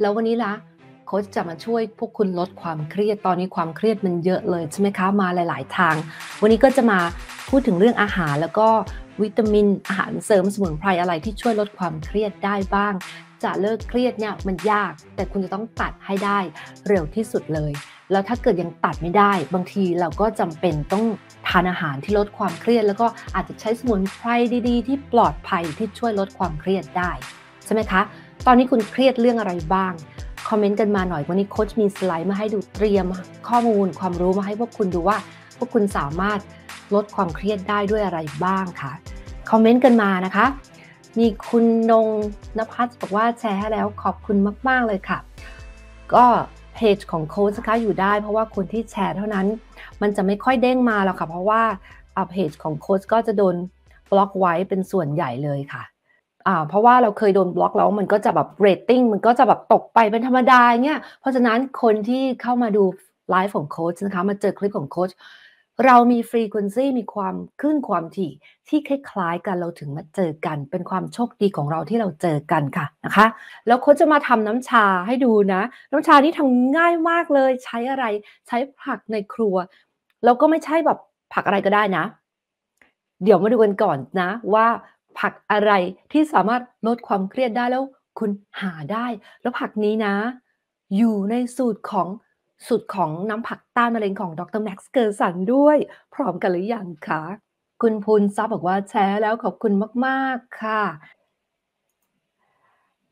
แล้ววันนี้ละโค้ชจะมาช่วยพวกคุณลดความเครียดตอนนี้ความเครียดมันเยอะเลยใช่ไหมคะมาหลาย ๆทาง วันนี้ก็จะมาพูดถึงเรื่องอาหารแล้วก็วิตามินอาหารเสริมสมุนไพร อะไรที่ช่วยลดความเครียดได้บ้าง จะเลิกเครียดเนี่ยมันยาก แต่คุณจะต้องตัดให้ได้ เร็วที่สุดเลย แล้วถ้าเกิดยังตัดไม่ได้ บางทีเราก็จำเป็นต้องทานอาหารที่ลดความเครียด แล้วก็อาจจะใช้สมุนไพรดี ๆ ที่ปลอดภัยที่ช่วยลดความเครียดได้ใช่ไหมคะตอนนี้คุณเครียดเรื่องอะไรบ้าง คอมเมนต์กันมาหน่อยวันนี้โค้ชมีสไลด์มาให้ดูเตรียมข้อมูลความรู้มาให้พวกคุณดูว่าพวกคุณสามารถลดความเครียดได้ด้วยอะไรบ้างคะคอมเมนต์กันมานะคะ มีคุณนงนภัสบอกว่าแชร์ให้แล้วขอบคุณมากๆเลยค่ะ ก็เพจของโค้ชคะอยู่ได้เพราะว่าคนที่แชร์เท่านั้น มันจะไม่ค่อยเด้งมาหรอกค่ะ เพราะว่าเพจของโค้ชก็จะโดนบล็อกไว้เป็นส่วนใหญ่เลยค่ะอ่าเพราะว่าเราเคยโดนบล็อกแล้วมันก็จะแบบเรตติ้งมันก็จะแบบตกไปเป็นธรรมดาเงี้ยเพราะฉะนั้นคนที่เข้ามาดูไลฟ์ของโค้ชนะคะ มาเจอคลิปของโค้ชเรามีฟรีควนซีมีความขึ้นความถี่ที่คล้ายๆ กันเราถึงมาเจอกัน เป็นความโชคดีของเราที่เราเจอกันค่ะนะคะ แล้วโค้ชจะมาทำน้ำชาให้ดูนะ น้ำชานี่ทำง่ายมากเลย ใช้อะไร ใช้ผักในครัวแล้วก็ไม่ใช่แบบผักอะไรก็ได้นะ เดี๋ยวมาดูกันก่อนนะว่าผักอะไรที่สามารถลดความเครียดได้แล้ว คุณหาได้ แล้วผักนี้นะ อยู่ในสูตรของ สูตรของน้ำผักต้านมะเร็งของดรแม็กซ์เกอร์สันด้วย พร้อมกันหรืออยังคะคุณพูนซับบอกว่าแชร์แล้วขอบคุณมาก ๆ ค่ะ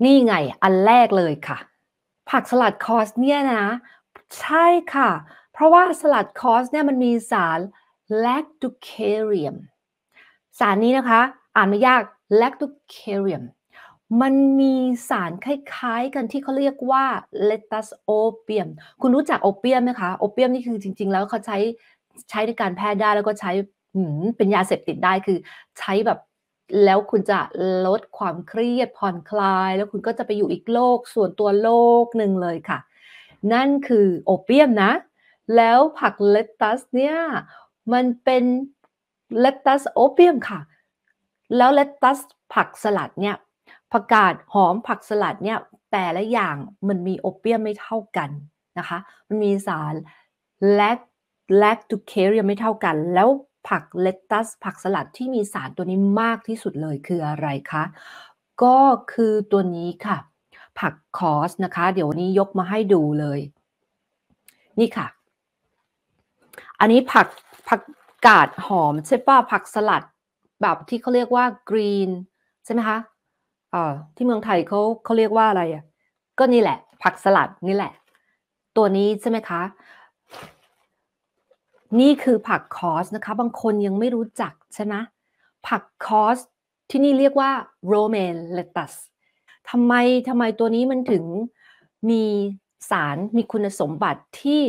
นี่ไงอันแรกเลยค่ะ ผักสลัดคอสเนี่ยนะ ใช่ค่ะ เพราะว่าสลัดคอส เนี่ยมันมีสารแลคตูเคเรียมสารนี้นะคะอ่านไม่ยาก lactucarium มันมีสารคล้ายๆกันที่เขาเรียกว่า letus opium คุณรู้จักโอเปียมไหมคะ โอเปียมนี่คือจริงๆแล้วเขาใช้ใช้ในการแพทย์ได้ แล้วก็ใช้เป็นยาเสพติดได้คือใช้แบบแล้วคุณจะลดความเครียดผ่อนคลาย แล้วคุณก็จะไปอยู่อีกโลกส่วนตัวโลกหนึ่งเลยค่ะ นั่นคือโอเปียมนะ แล้วผักเลตัสเนี่ยมันเป็นเลตัสโอเปียมค่ะแล้วเลตัสผักสลัดเนี่ยผักกาดหอมผักสลัดเนี่ยแต่ละอย่างมันมีโอเปียมไม่เท่ากันนะคะ มันมีสารแลกแลกตูเคเรียมไม่เท่ากันแล้วผักเลตัสผักสลัดที่มีสารตัวนี้มากที่สุดเลยคืออะไรคะก็คือตัวนี้ค่ะ ผักคอสนะคะ เดี๋ยวนี้ยกมาให้ดูเลย นี่ค่ะ อันนี้ผักผักกาดหอมใช่ป่ะผักสลัดแบบที่เขาเรียกว่ากรีนใช่ไหมคะอ่ที่เมืองไทยเขาเขาเรียกว่าอะไรอ่ะก็นี่แหละ ผักสลัดนี่แหละ ตัวนี้ใช่ไหมคะ นี่คือผักคอสนะคะบางคนยังไม่รู้จักใช่ไหมผักคอสที่นี่เรียกว่าโรเมนเลตัสทำไมทำไมตัวนี้มันถึงมีสารมีคุณสมบัติที่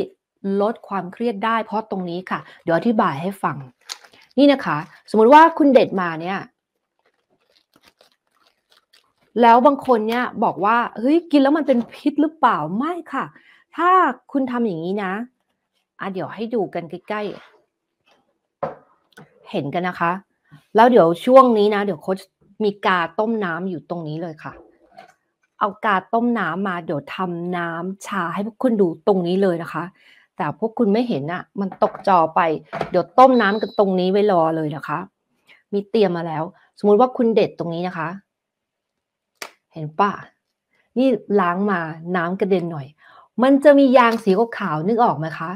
ลดความเครียดได้เพราะตรงนี้ค่ะ เดี๋ยวอธิบายให้ฟังนี่นะคะ สมมุติว่าคุณเด็ดมาเนี่ย แล้วบางคนเนี่ยบอกว่าเฮ้ยกินแล้วมันเป็นพิษหรือเปล่า ไม่ค่ะ ถ้าคุณทำอย่างนี้นะอ่ะเดี๋ยวให้ดูกันใกล้ๆเห็นกันนะคะ แล้วเดี๋ยวช่วงนี้นะ เดี๋ยวโค้ชมีกาต้มน้ำอยู่ตรงนี้เลยค่ะ เอากาต้มน้ำมา เดี๋ยวทำน้ำชาให้พวกคุณดูตรงนี้เลยนะคะแต่พวกคุณไม่เห็นอะ่ะ มันตกจอไป เดี๋ยวต้มน้ำกันตรงนี้ไว้รอเลยนะคะ มีเตรียมมาแล้ว สมมุติว่าคุณเด็ดตรงนี้นะคะ เห็นป่ะ นี่ล้างมา น้ำกระเด็นหน่อย มันจะมียางสีขาวนึกออกไหมคะ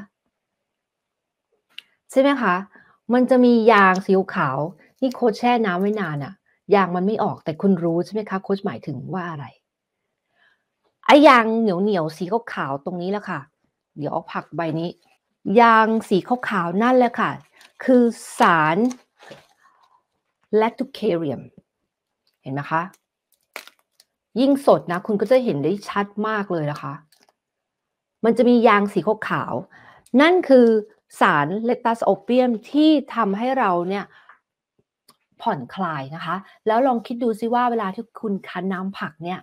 ใช่ไหมคะมันจะมียางสีขาว นี่โคชแช่น้ำไว้นานอะ่ะ ยางมันไม่ออก แต่คุณรู้ใช่ไหมคะ โคชหมายถึงว่าอะไร ไอ้ยางเหนียวเหนียวสีขาวๆตรงนี้แหละค่ะเดี๋ยวผักใบนี้ ยางสีขาวๆนั่นแหละค่ะ คือสาร l a c t u c a r i u m เห็นไหมคะ ยิ่งสดนะ คุณก็จะเห็นได้ชัดมากเลยนะคะ มันจะมียางสีขาวนั่นคือสารเลตัสโอเปียมที่ทำให้เราเนี่ยผ่อนคลายนะคะ แล้วลองคิดดูซิว่าเวลาที่คุณคั้นน้ำผักเนี่ย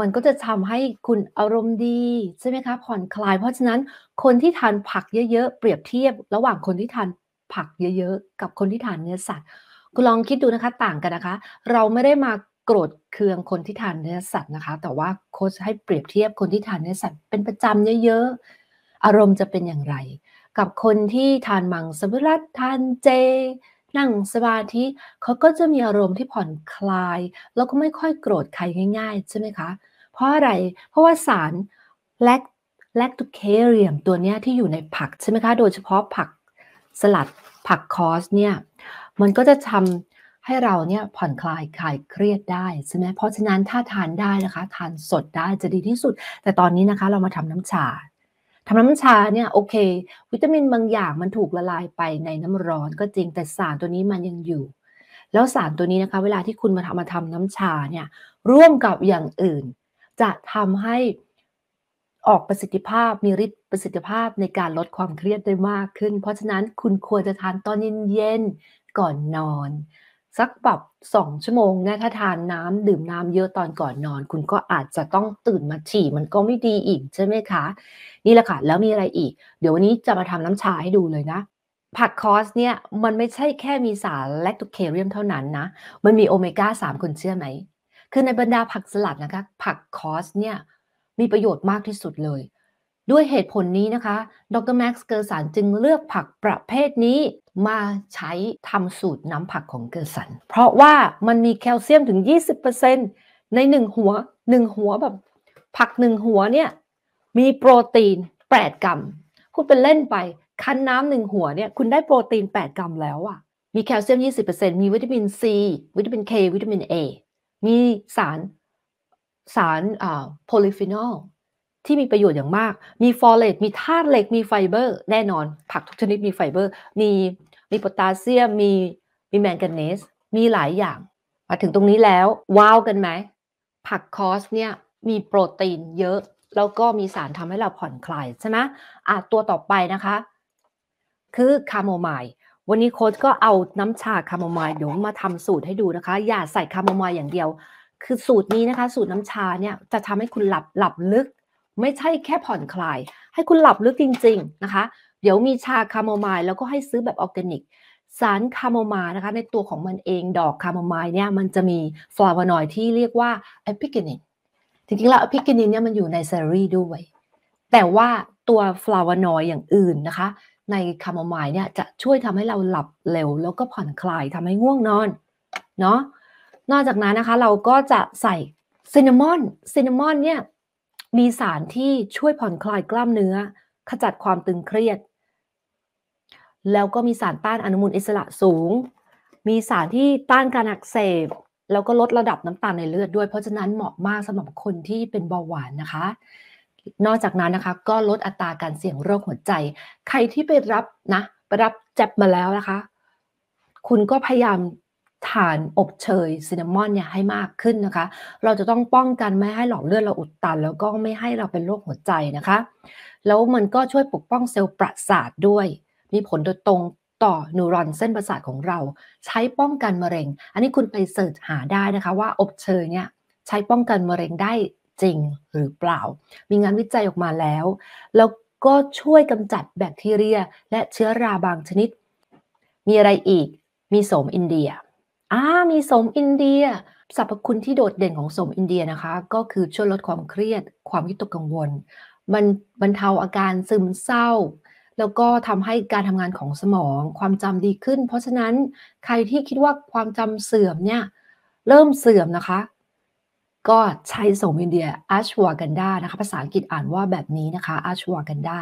มันก็จะทำให้คุณอารมณ์ดีใช่ไหมคะผ่อนคลายเพราะฉะนั้นคนที่ทานผักเยอะๆเปรียบเทียบ ระหว่างคนที่ทานผักเยอะ ๆ กับคนที่ทานเนื้อสัตว์คุณลองคิดดูนะคะต่างกันนะคะ เราไม่ได้มาโกรธเคืองคนที่ทานเนื้อสัตว์นะคะ แต่ว่าโค้ชให้เปรียบเทียบคนที่ทานเนื้อสัตว์เป็นประจำเยอะ ๆ อารมณ์จะเป็นอย่างไร กับคนที่ทานมังสวิรัตทานเจนั่งสมาธิเขาก็จะมีอารมณ์ที่ผ่อนคลายแล้วก็ไม่ค่อยโกรธใครง่าย ๆ ใช่ไหมคะเพราะอะไรเพราะว่าสารแลกแลคตุเคเรียมตัวนี้ที่อยู่ในผักใช่ไหมคะโดยเฉพาะผักสลัดผักคอสเนี่ยมันก็จะทำให้เราเนี่ยผ่อนคลายคลายเครียดได้ใช่ไหมเพราะฉะนั้นถ้าทานได้นะคะทานสดได้จะดีที่สุด แต่ตอนนี้นะคะเรามาทำน้ำชาทำน้ำชาเนี่ยโอเค วิตามินบางอย่างมันถูกละลายไปในน้ำร้อนก็จริงแต่สารตัวนี้มันยังอยู่ แล้วสารตัวนี้นะคะเวลาที่คุณมาทำมาทำน้ำชาเนี่ยร่วมกับอย่างอื่น จะทำให้ออกประสิทธิภาพมีฤทธิ์ประสิทธิภาพในการลดความเครียดได้มากขึ้น เพราะฉะนั้นคุณควรจะทานตอนเย็นๆก่อนนอนสักแบบสองชั่วโมงนะถ้าทานน้ำดื่มน้ำเยอะตอนก่อนนอน คุณก็อาจจะต้องตื่นมาฉี่ มันก็ไม่ดีอีกใช่ไหมคะ นี่แหละค่ะ แล้วมีอะไรอีก เดี๋ยววันนี้จะมาทำน้ำชาให้ดูเลยนะ ผักคอสเนี่ย มันไม่ใช่แค่มีสารแลคโตเคเรียมเท่านั้นนะ มันมีโอเมก้า 3คุณเชื่อไหม คือในบรรดาผักสลัดนะคะ ผักคอสเนี่ยมีประโยชน์มากที่สุดเลยด้วยเหตุผลนี้นะคะดรแม็กซ์เกอร์สันจึงเลือกผักประเภทนี้มาใช้ทำสูตรน้ำผักของเกอร์สันเพราะว่ามันมีแคลเซียมถึง 20%ใน1หัว1หัวแบบ ผัก1หัวเนี่ย มีโปรตีน 8 กรัมพูดเป็นเล่นไป คั้นน้ำหนึ่งหัวเนี่ย คุณได้โปรตีน 8 กรัมแล้วอะมีแคลเซียม 20%มีวิตามินซีวิตามินเควิตามินเอมีสารสารอ่าโพลิฟีนอลที่มีประโยชน์อย่างมาก มีฟอเรตมีธาตุเหล็ก มีไฟเบอร์ แน่นอน ผักทุกชนิดมีไฟเบอร์ มีมีโพแทสเซียม มีมีแมงกานีสมีหลายอย่าง มาถึงตรงนี้แล้วว้าวกันไหม ผักคอสเนี่ยมีโปรตีนเยอะ แล้วก็มีสารทำให้เราผ่อนคลายใช่ไหมอ่ะตัวต่อไปนะคะ คือคาโมไมล์วันนี้โค้ชก็เอาน้ำชาคาโมไมล์เดี๋ยวมาทำสูตรให้ดูนะคะ อย่าใส่คาโมไมล์อย่างเดียว คือสูตรนี้นะคะ สูตรน้ำชาเนี่ยจะทำให้คุณหลับหลับลึกไม่ใช่แค่ผ่อนคลาย ให้คุณหลับลึกจริงๆนะคะ เดี๋ยวมีชาคาโมไมล์แล้วก็ให้ซื้อแบบออร์แกนิก สารคาโมไมล์นะคะ ในตัวของมันเองดอกคาโมไมล์เนี่ยมันจะมีฟลาวานอยด์ที่เรียกว่าแอพิกินินจริงๆแล้วแอพิกินินเนี่ยมันอยู่ในเซรีด้วยแต่ว่าตัวฟลาวานอยด์อย่างอื่นนะคะ ในคาโมไมล์เนี่ยจะช่วยทำให้เราหลับเร็ว แล้วก็ผ่อนคลายทำให้ง่วงนอนเนาะนอกจากนั้นนะคะเราก็จะใส่ซินนามอนซินนามอนเนี่ยมีสารที่ช่วยผ่อนคลายกล้ามเนื้อขจัดความตึงเครียด แล้วก็มีสารต้านอนุมูลอิสระสูง มีสารที่ต้านการอักเสบแล้วก็ลดระดับน้ำตาลในเลือดด้วย เพราะฉะนั้นเหมาะมากสำหรับคนที่เป็นเบาหวานนะคะ นอกจากนั้นนะคะก็ลดอัตราการเสี่ยงโรคหัวใจ ใครที่ไปรับนะไปรับแจ็บมาแล้วนะคะ คุณก็พยายามฐานอบเชยซินนามอนเนี่ยให้มากขึ้นนะคะ เราจะต้องป้องกันไม่ให้หลอดเลือดเราอุดตัน แล้วก็ไม่ให้เราเป็นโรคหัวใจนะคะ แล้วมันก็ช่วยปกป้องเซลล์ประสาทด้วย มีผลโดยตรงต่อนิวรอนเส้นประสาทของเรา ใช้ป้องกันมะเร็ง อันนี้คุณไปเสิร์ชหาได้นะคะว่าอบเชยเนี่ยใช้ป้องกันมะเร็งได้จริงหรือเปล่ามีงานวิจัยออกมาแล้วแล้วก็ช่วยกำจัดแบคทีเรีย และเชื้อราบางชนิด มีอะไรอีกมีโสมอินเดียอ่ามีสมอินเดียสรรพคุณที่โดดเด่นของสมอินเดียนะคะ ก็คือช่วยลดความเครียด ความวิตกกังวลมันบรรเทาอาการซึมเศร้า แล้วก็ทำให้การทำงานของสมอง ความจำดีขึ้น เพราะฉะนั้นใครที่คิดว่าความจำเสื่อมเนี่ยเริ่มเสื่อมนะคะ ก็ใช้สมอินเดียอัชวากันดานะคะ ภาษาอังกฤษอ่านว่าแบบนี้นะคะอัชวากันดา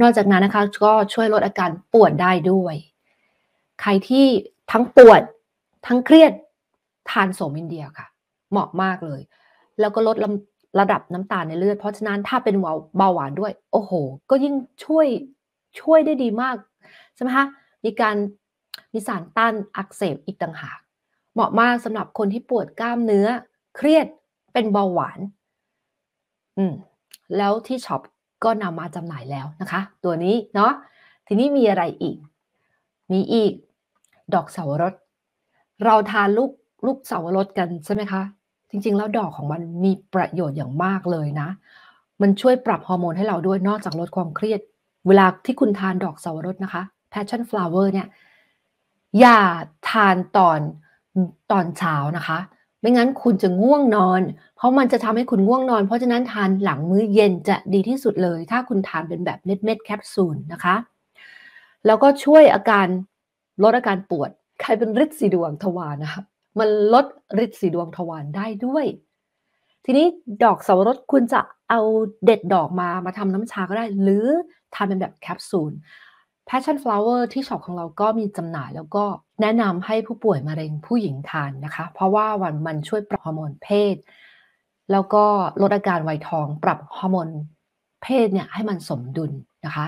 นอกจากนั้นนะคะก็ช่วยลดอาการปวดได้ด้วย ใครที่ทั้งปวดทั้งเครียดทานโสมอินเดียค่ะ เหมาะมากเลย แล้วก็ลดระดับน้ำตาลในเลือดเพราะฉะนั้นถ้าเป็นเบาหวานด้วย โอ้โห ก็ยิ่งช่วยช่วยได้ดีมาก ใช่ไหมคะมีการมีสารต้านอักเสบอีกต่างหากเหมาะมากสำหรับคนที่ปวดกล้ามเนื้อเครียดเป็นเบาหวาน อืมแล้วที่ช็อปก็นำมาจำหน่ายแล้วนะคะ ตัวนี้ เนาะ ทีนี้มีอะไรอีก มีอีกดอกเสาวรสเราทานลูกลูกเสาวรสกันใช่ไหมคะ จริงๆ แล้วดอกของมันมีประโยชน์อย่างมากเลยนะ มันช่วยปรับฮอร์โมนให้เราด้วยนอกจากลดความเครียด เวลาที่คุณทานดอกเสาวรสนะคะ passion flower เนี่ย อย่าทานตอนตอนเช้านะคะ ไม่งั้นคุณจะง่วงนอน เพราะมันจะทำให้คุณง่วงนอน เพราะฉะนั้นทานหลังมื้อเย็นจะดีที่สุดเลย ถ้าคุณทานเป็นแบบเม็ดเม็ดแคปซูลนะคะ แล้วก็ช่วยอาการลดอาการปวดกลายเป็นฤทธิ์สีดวงทวารนะคะมันลดฤทธิ์สีดวงทวารได้ด้วย ทีนี้ดอกสปวรสคุณจะเอาเด็ดดอกมามาทำน้ำชาก็ได้หรือทำเป็นแบบแคปซูล Passion Flower ที่ช็อปของเราก็มีจำหน่าย แล้วก็แนะนำให้ผู้ป่วยมะเร็งผู้หญิงทานนะคะ เพราะว่าวันมันช่วยปรับฮอร์โมนเพศ แล้วก็ลดอาการวัยทองปรับฮอร์โมนเพศเนี่ยให้มันสมดุลนะคะ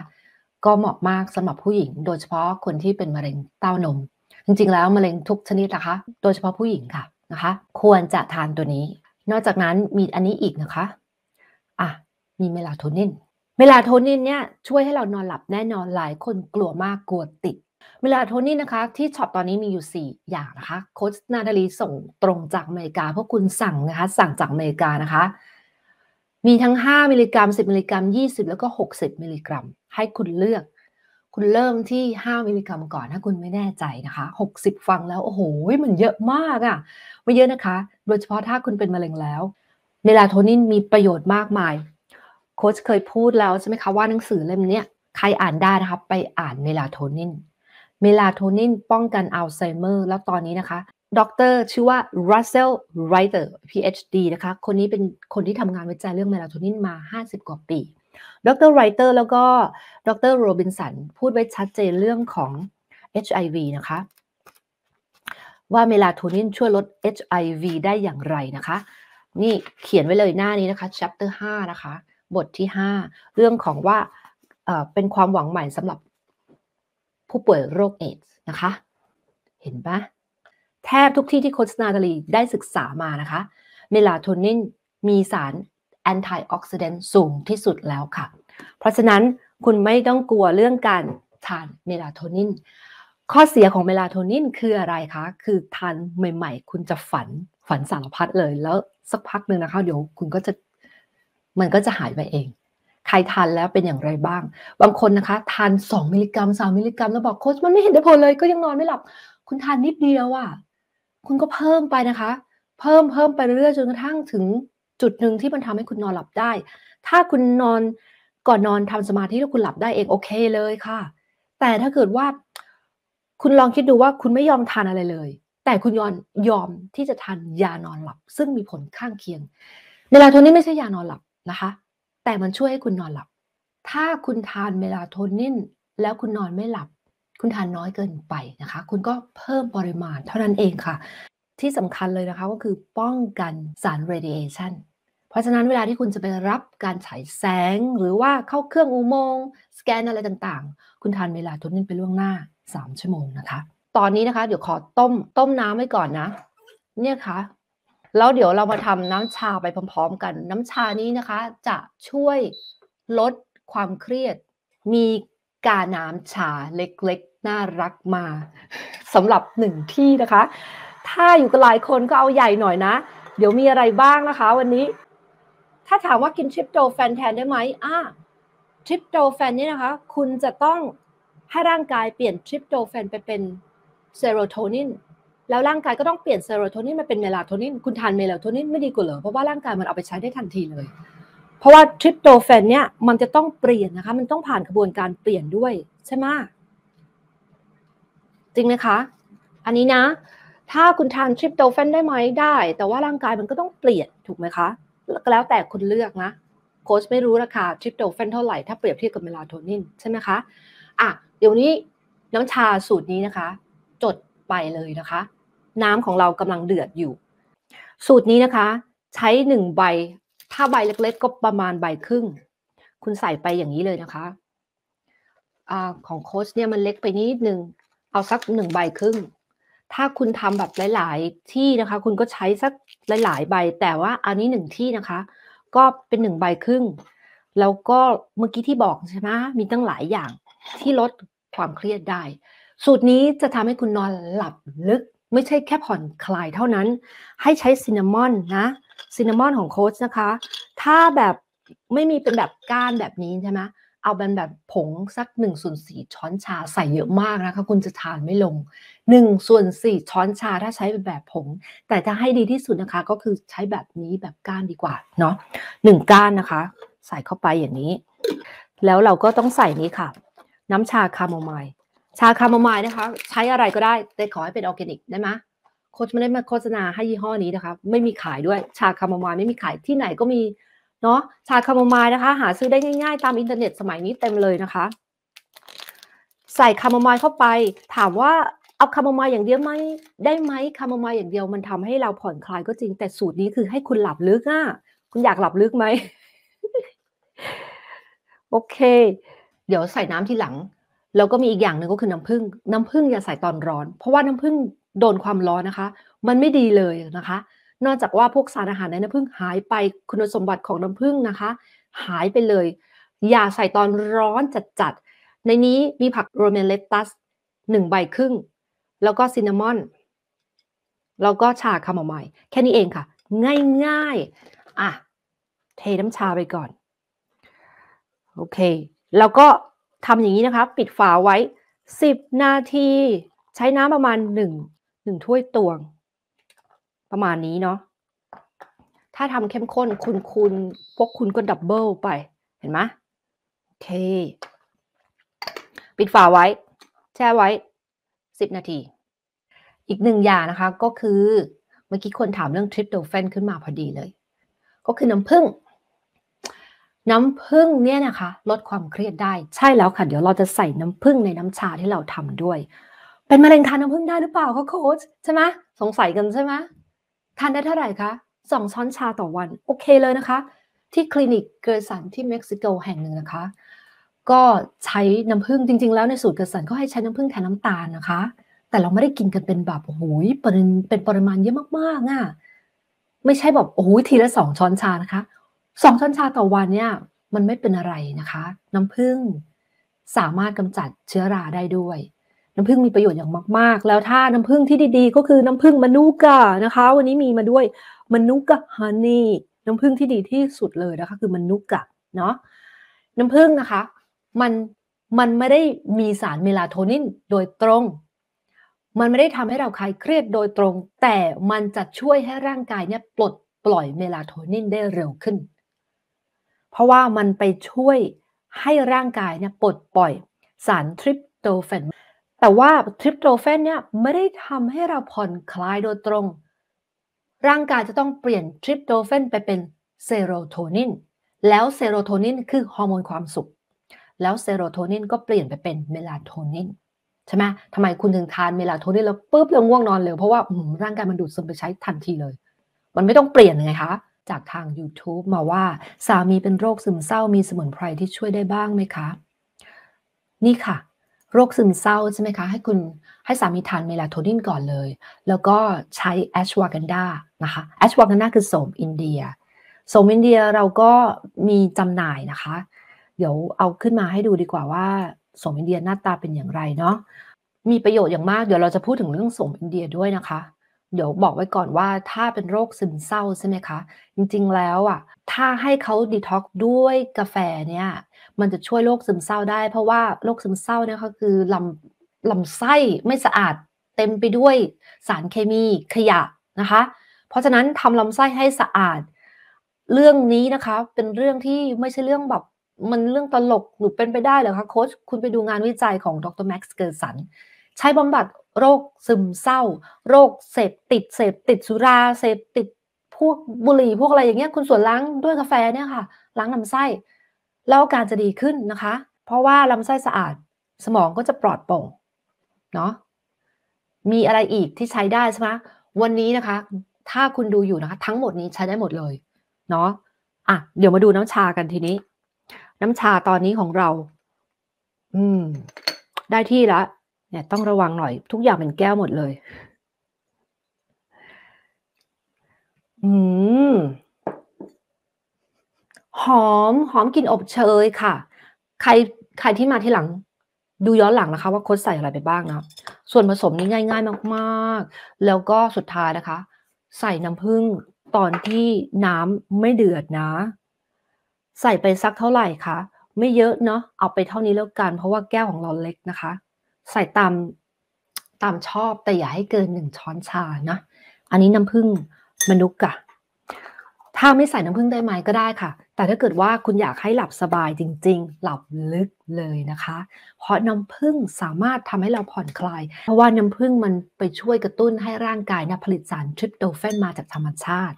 ก็เหมาะมากสำหรับผู้หญิง โดยเฉพาะคนที่เป็นมะเร็งเต้านมจริงๆแล้วมะเร็งทุกชนิดนะคะโดยเฉพาะผู้หญิงค่ะนะคะควรจะทานตัวนี้ นอกจากนั้นมีอันนี้อีกนะคะอ่ะมีเมลาโทนินเมลาโทนินเนี่ยช่วยให้เรานอนหลับแน่นอนหลายคนกลัวมากกลัวติดเมลาโทนินนะคะ ที่ช็อปตอนนี้มีอยู่ 4 อย่างนะคะโค้ชนาตาลีส่งตรงจากอเมริกา เพราะคุณสั่งนะคะสั่งจากอเมริกานะคะ มีทั้ง 5มิลลิกรัม10มิลลิกรัม20 แล้วก็ 60มิลลิกรัมให้คุณเลือกคุณเริ่มที่ 5มิลลิกรัมก่อนถ้าคุณไม่แน่ใจนะคะ60 ฟังแล้ว โอ้โห มันเยอะมากอะ่ะไม่เยอะนะคะ โดยเฉพาะถ้าคุณเป็นมะเร็งแล้ว เมลาโทนิน มีประโยชน์มากมาย โค้ชเคยพูดแล้ว ใช่ไหมคะ ว่าหนังสือเล่มนี้ใครอ่านได้นะคะไปอ่านเมลาโทนิน เมลาโทนินป้องกันอัลไซเมอร์ แล้วตอนนี้นะคะด็ออกเตร์ชื่อว่ารัสเซลไรเตอร์ PhD นะคะคนนี้เป็นคนที่ทำงานวิจัยเรื่องเมลาโทนินมา 50 กว่าปีดรไรเตอร์แล้วก็ดรโรบินสันพูดไว้ชัดเจนเรื่องของ HIV นะคะว่าเมลาโทนินช่วยลด HIV ได้อย่างไรนะคะ นี่เขียนไว้เลยหน้านี้นะคะ chapter 5นะคะบทที่ 5 เรื่องของว่าเป็นความหวังใหม่สำหรับผู้ป่วยโรคเอดส์นะคะเห็นปะแทบทุกที่ที่โคสนาตลีได้ศึกษามานะคะเมลาโทนินมีสารแอนตี้ออกซิเดนต์สูงที่สุดแล้วค่ะ เพราะฉะนั้นคุณไม่ต้องกลัวเรื่องการทานเมลาโทนิน ข้อเสียของเมลาโทนินคืออะไรคะ คือทานใหม่ๆ คุณจะฝันฝันสารพัดเลยแล้วสักพักหนึ่งนะคะ เดี๋ยวคุณก็จะมันก็จะหายไปเอง ใครทานแล้วเป็นอย่างไรบ้าง บางคนนะคะ ทาน 2 มิลลิกรัม 3 มิลลิกรัมแล้วบอกโค้ชมันไม่เห็นได้ผลเลย ก็ยังนอนไม่หลับ คุณทานนิดเดียวอะ่ะ คุณก็เพิ่มไปนะคะ เพิ่มเพิ่มไปเรื่อยจนกระทั่งถึงจุดหนึ่งที่มันทำให้คุณนอนหลับได้ ถ้าคุณนอนก่อนนอนทำสมาธิแล้วคุณหลับได้เองโอเคเลยค่ะ แต่ถ้าเกิดว่าคุณลองคิดดูว่าคุณไม่ยอมทานอะไรเลย แต่คุณยอมยอมที่จะทานยานอนหลับ ซึ่งมีผลข้างเคียงเมลาโทนินไม่ใช่ยานอนหลับนะคะ แต่มันช่วยให้คุณนอนหลับ ถ้าคุณทานเมลาโทนินแล้วคุณนอนไม่หลับ คุณทานน้อยเกินไปนะคะ คุณก็เพิ่มปริมาณ เท่านั้นเองค่ะที่สำคัญเลยนะคะก็คือป้องกันสารเรดิเอชันเพราะฉะนั้นเวลาที่คุณจะไปรับการฉายแสงหรือว่าเข้าเครื่องอุโมงค์สแกนอะไรต่างๆ คุณทานเวลาทุนนินไปล่วงหน้า 3 ชั่วโมงนะคะ ตอนนี้นะคะเดี๋ยวขอต้มต้มน้ำไว้ก่อนนะ เนี่ยคะ่ะ แล้วเดี๋ยวเรามาทำน้ำชาไปพร้อมๆกันน้ำชานี้นะคะ จะช่วยลดความเครียด มีกาน้ำชาเล็กๆ น่ารักมาสำหรับหนึ่งที่นะคะถ้าอยู่กับหลายคนก็เอาใหญ่หน่อยนะ เดี๋ยวมีอะไรบ้างนะคะวันนี้ ถ้าถามว่ากินทริปโตแฟนแทนได้ไหมอ่าทริปโตแฟนนี่นะคะ คุณจะต้องให้ร่างกายเปลี่ยนทริปโตแฟนไปเป็นเซโรโทนินแล้วร่างกายก็ต้องเปลี่ยนเซโรโทนินมาเป็นเมลาโทนินคุณทานเมลาโทนินไม่ดีกว่าเหรอเพราะว่าร่างกายมันเอาไปใช้ได้ทันทีเลย เพราะว่าทริปโตแฟนเนี่ยมันจะต้องเปลี่ยนนะคะ มันต้องผ่านกระบวนการเปลี่ยนด้วยใช่ไหมจริงไหมคะ อันนี้นะถ้าคุณทานทริปโตเฟนได้ไหม ได้ แต่ว่าร่างกายมันก็ต้องเปลี่ยน ถูกไหมคะแล้วแต่คุณเลือกนะโค้ชไม่รู้ราคาทริปโตเฟนเท่าไหร่ถ้าเปรียบเทียบกับเมลาโทนินใช่ไหมคะอ่ะเดี๋ยวนี้ น้ำชาสูตรนี้นะคะ จดไปเลยนะคะ น้ำของเรากำลังเดือดอยู่ สูตรนี้นะคะ ใช้หนึ่งใบ ถ้าใบเล็กๆ ก็ประมาณใบครึ่ง คุณใส่ไปอย่างนี้เลยนะคะอะของโค้ชเนี่ยมันเล็กไปนิดนึงเอาสักหนึ่งใบครึ่งถ้าคุณทำแบบหลายๆที่นะคะ คุณก็ใช้สักหลาย ๆ ใบ แต่ว่าอันนี้หนึ่งที่นะคะ ก็เป็นหนึ่งใบครึ่งแล้วก็เมื่อกี้ที่บอกใช่ไหมมีตั้งหลายอย่างที่ลดความเครียดได้ สูตรนี้จะทำให้คุณนอนหลับลึก ไม่ใช่แค่ผ่อนคลายเท่านั้น ให้ใช้ซินนามอนนะซินนามอนของโค้ชนะคะถ้าแบบไม่มีเป็นแบบก้านแบบนี้ใช่ไหมเอาเป็นแบบผงสัก1ส่วน4ช้อนชาใส่เยอะมากนะคะ คุณจะทานไม่ลง1ส่วน4ช้อนชาถ้าใช้เป็นแบบผงแต่จะให้ดีที่สุดนะคะ ก็คือใช้แบบนี้แบบก้านดีกว่าเนาะหนึ่งก้านนะคะ ใส่เข้าไปอย่างนี้ แล้วเราก็ต้องใส่นี้ค่ะ น้ำชาคาโมไมล์ชาคาโมไมล์นะคะ ใช้อะไรก็ได้แต่ขอให้เป็นออร์แกนิก ได้ไหมโค้ชไม่ได้มาโฆษณาให้ยี่ห้อนี้นะคะ ไม่มีขายด้วยชาคาโมไมล์ไม่มีขายที่ไหนก็มีเนาะชาคาโมไมล์นะคะหาซื้อได้ง่ายๆตามอินเทอร์เน็ตสมัยนี้เต็มเลยนะคะ ใส่คาโมไมล์เข้าไป ถามว่าเอาคาโมไมล์อย่างเดียวไหมได้ไหมคาโมไมล์อย่างเดียวมันทำให้เราผ่อนคลายก็จริงแต่สูตรนี้คือให้คุณหลับลึกอ่ะคุณอยากหลับลึกไหมโอเค เดี๋ยวใส่น้ำที่หลัง แล้วก็มีอีกอย่างหนึ่งก็คือน้ำผึ้งน้ำผึ้งอย่าใส่ตอนร้อน เพราะว่าน้ำผึ้งโดนความร้อนนะคะ มันไม่ดีเลยนะคะนอกจากว่าพวกสารอาหารในน้ำผึ้งหายไปคุณสมบัติของน้ำผึ้งนะคะ หายไปเลย อย่าใส่ตอนร้อนจัดๆในนี้มีผักโรเมนเลตัสหนึ่งใบครึ่ง แล้วก็ซินนามอน แล้วก็ชาคาโมไมล์แค่นี้เองค่ะ ง่ายๆ อ่ะ เทน้ำชาไปก่อน โอเค แล้วก็ทำอย่างนี้นะคะ ปิดฝาไว้ 10 นาที ใช้น้ำประมาณ1 1ถ้วยตวงประมาณนี้เนาะ ถ้าทำเข้มข้นคุณคุณพวกคุณก็ดับเบิลไป เห็นไหมโอเค ปิดฝาไว้ แช่ไว้ 10 นาที อีกหนึ่งอย่างนะคะก็คือเมื่อกี้คนถามเรื่องทริปโตเฟนขึ้นมาพอดีเลย ก็คือน้ำผึ้งน้ำผึ้งเนี่ยนะคะ ลดความเครียดได้ใช่แล้วค่ะ เดี๋ยวเราจะใส่น้ำผึ้งในน้ำชาที่เราทำด้วย เป็นมะเร็งทานน้ำผึ้งได้หรือเปล่าคะโค้ชใช่ไหมสงสัยกันใช่ไหมทานได้เท่าไหร่คะสองช้อนชาต่อวัน โอเคเลยนะคะ ที่คลินิกเกอสันที่เม็กซิโกแห่งหนึ่งนะคะ ก็ใช้น้ำผึ้งจริงๆแล้วในสูตรเกอสันเขาให้ใช้น้ำผึ้งแทนน้ำตาลนะคะ แต่เราไม่ได้กินกันเป็นแบบโอ้โหเป็นปริมาณเยอะมากๆอ่ะ ไม่ใช่แบบโอ้โหทีละสองช้อนชานะคะสองช้อนชาต่อวันเนี่ยมันไม่เป็นอะไรนะคะ น้ำผึ้งสามารถกำจัดเชื้อราได้ด้วยน้ำผึ้งมีประโยชน์อย่างมากๆแล้ว ถ้าน้ำผึ้งที่ดีๆก็คือน้ำผึ้งมนุกะนะคะ วันนี้มีมาด้วยมนุกะฮันนี่น้ำผึ้งที่ดีที่สุดเลยนะคะคือมนุกะเนาะน้ำผึ้งนะคะมันมันไม่ได้มีสารเมลาโทนินโดยตรง มันไม่ได้ทำให้เราคลายเครียดโดยตรง แต่มันจะช่วยให้ร่างกายเนี่ยปลดปล่อยเมลาโทนินได้เร็วขึ้น เพราะว่ามันไปช่วยให้ร่างกายเนี่ยปลดปล่อยสารทริปโตแฟนแต่ว่าทริปโตเฟนเนี่ยไม่ได้ทำให้เราผ่อนคลายโดยตรงร่างกายจะต้องเปลี่ยนทริปโตเฟนไปเป็นเซโรโทนินแล้วเซโรโทนินคือฮอร์โมนความสุขแล้วเซโรโทนินก็เปลี่ยนไปเป็นเมลาโทนินใช่ไหมทำไมคุณถึงทานเมลาโทนินแล้วปุ๊บแล้วง่วงนอนเร็วเพราะว่าร่างกายมันดูดซึมไปใช้ทันทีเลย มันไม่ต้องเปลี่ยนไงคะจากทาง YouTube มาว่าสามีเป็นโรคซึมเศร้ามีสมุนไพรที่ช่วยได้บ้างไหมคะ นี่ค่ะโรคซึมเศร้าใช่ไหมคะให้คุณให้สามีทานเมลาโทนินก่อนเลย แล้วก็ใช้แอชวากันดานะคะแอชวากันดาคือโสมอินเดียโสมอินเดียเราก็มีจำหน่ายนะคะ เดี๋ยวเอาขึ้นมาให้ดูดีกว่าว่าโสมอินเดียหน้าตาเป็นอย่างไรเนาะมีประโยชน์อย่างมากเดี๋ยวเราจะพูดถึงเรื่องโสมอินเดียด้วยนะคะ เดี๋ยวบอกไว้ก่อนว่าถ้าเป็นโรคซึมเศร้าใช่ไหมคะ จริงๆแล้วอ่ะถ้าให้เขาดีท็อกด้วยกาแฟเนี่ยมันจะช่วยโรคซึมเศร้าได้ เพราะว่าโรคซึมเศร้านะคะคือลำลำไส้ไม่สะอาดเต็มไปด้วยสารเคมีขยะนะคะ เพราะฉะนั้นทำลำไส้ให้สะอาด เรื่องนี้นะคะเป็นเรื่องที่ไม่ใช่เรื่องแบบมันเรื่องตลกหรือเป็นไปได้เหรอคะโค้ชคุณไปดูงานวิจัยของดรแม็กซ์เกิร์สันใช้บำบัดโรคซึมเศร้า โรคเสพติดเสพติดสุรา เสพติดพวกบุหรี่พวกอะไรอย่างเงี้ยคุณส่วนล้างด้วยกาแฟเนี่ยค่ะล้างลำไส้แล้วอาการจะดีขึ้นนะคะ เพราะว่าลำไส้สะอาด สมองก็จะปลอดโปร่ง เนาะมีอะไรอีกที่ใช้ได้ใช่ไหม วันนี้นะคะ ถ้าคุณดูอยู่นะคะ ทั้งหมดนี้ใช้ได้หมดเลย เนาะอ่ะ เดี๋ยวมาดูน้ำชากันทีนี้ น้ำชาตอนนี้ของเรา อืม ได้ที่ละ เนี่ย ต้องระวังหน่อย ทุกอย่างเป็นแก้วหมดเลย อืมหอมหอมกลิ่นอบเชยค่ะใครใครที่มาที่หลังดูย้อนหลังนะคะ ว่าโค้ดใส่อะไรไปบ้างนะส่วนผสมนี่ง่าย ๆ มากๆ แล้วก็สุดท้ายนะคะ ใส่น้ำผึ้งตอนที่น้ำไม่เดือดนะ ใส่ไปสักเท่าไหร่คะไม่เยอะเนาะเอาไปเท่านี้แล้วกัน เพราะว่าแก้วของเราเล็กนะคะ ใส่ตามตามชอบแต่อย่าให้เกินหนึ่งช้อนชานะ อันนี้น้ำผึ้งมนุกกะถ้าไม่ใส่น้ำผึ้งได้ไหมก็ได้ค่ะ แต่ถ้าเกิดว่าคุณอยากให้หลับสบายจริงๆ หลับลึกเลยนะคะ เพราะน้ำผึ้งสามารถทำให้เราผ่อนคลาย เพราะว่าน้ำผึ้งมันไปช่วยกระตุ้นให้ร่างกายนะผลิตสารทริปโตเฟนมาจากธรรมชาติ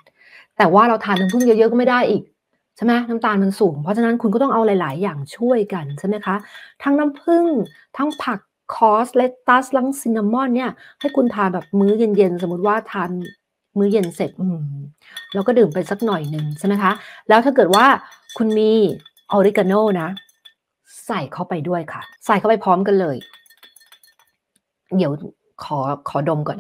แต่ว่าเราทานน้ำผึ้งเยอะๆก็ไม่ได้อีก ใช่ไหมน้ำตาลมันสูง เพราะฉะนั้นคุณก็ต้องเอาหลายๆ อย่างช่วยกันใช่ไหมคะทั้งน้ำผึ้งทั้งผักคอสเลตัสลังซินนามอนเนี่ยให้คุณทานแบบมื้อเย็นๆสมมติว่าทานมื้อเย็นเสร็จเราก็ดื่มไปสักหน่อยหนึ่งใช่ไหมคะ แล้วถ้าเกิดว่าคุณมีออริกาโนนะ ใส่เข้าไปด้วยค่ะ ใส่เข้าไปพร้อมกันเลย เดี๋ยวขอขอดมก่อน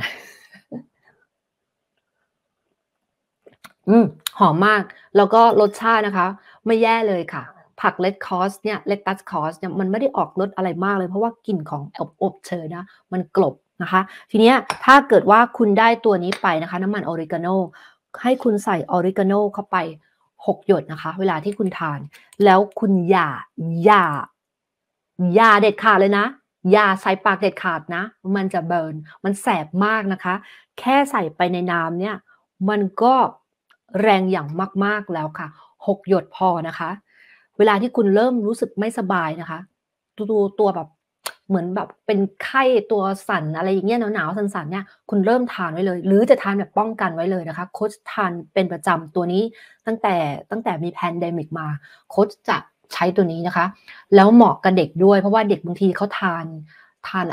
อืมหอมมาก แล้วก็รสชาตินะคะ ไม่แย่เลยค่ะ ผักเลดคอสเนี่ยเลดตัสคอสเนี่ยมันไม่ได้ออกรสอะไรมากเลย เพราะว่ากลิ่นของอบอบเชยนะ มันกลบนะคะทีนี้ถ้าเกิดว่าคุณได้ตัวนี้ไปนะคะน้ำมันออริกาโน ให้คุณใส่ออริกาโนเข้าไป6หยดนะคะเวลาที่คุณทาน แล้วคุณอย่าอย่า อย่าเด็ดขาดเลยนะอย่าใส่ปากเด็ดขาดนะ มันจะเบิร์นมันแสบมากนะคะ แค่ใส่ไปในน้ำเนี่ยมันก็แรงอย่างมากๆแล้วค่ะ6หยดพอนะคะเวลาที่คุณเริ่มรู้สึกไม่สบายนะคะตัวตัวแบบเหมือนแบบเป็นไข้ตัวสั่นอะไรอย่างเงี้ยหนาวๆสั่นๆเนี่ยคุณเริ่มทานไว้เลย หรือจะทานแบบป้องกันไว้เลยนะคะโค้ชทานเป็นประจำตัวนี้ตั้งแต่ตั้งแต่มีแพนเดมิกมาโค้ชจะใช้ตัวนี้นะคะ แล้วเหมาะกับเด็กด้วยเพราะว่าเด็กบางทีเขาทานทาน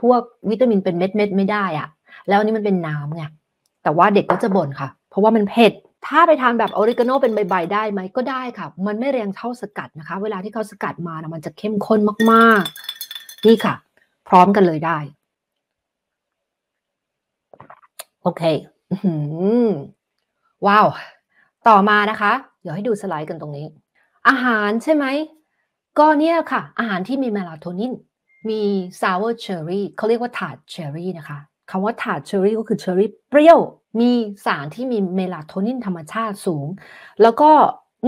พวกวิตามินเป็นเม็ดเม็ดไม่ได้อะแล้วนี้มันเป็นน้ำไงแต่ว่าเด็กก็จะบ่นค่ะ เพราะว่ามันเผ็ดถ้าไปทานแบบออริกาโน เป็นใบ ๆ ได้ไหมก็ได้ค่ะมันไม่แรงเท่าสกัดนะคะเวลาที่เขาสกัดมานะมันจะเข้มข้นมากๆนี่ค่ะพร้อมกันเลยได้ โอเคว้าว ต่อมานะคะ เดี๋ยวให้ดูสไลด์กันตรงนี้ อาหารใช่ไหม ก็เนี่ยค่ะ อาหารที่มีเมลาโทนิน มีซาวเอร์เชอร์รี่เขาเรียกว่าถาดเชอร์รี่นะคะคำว่าถาดเชอร์รี่ก็คือเชอร์รี่เปรี้ยว มีสารที่มีเมลาโทนินธรรมชาติสูง แล้วก็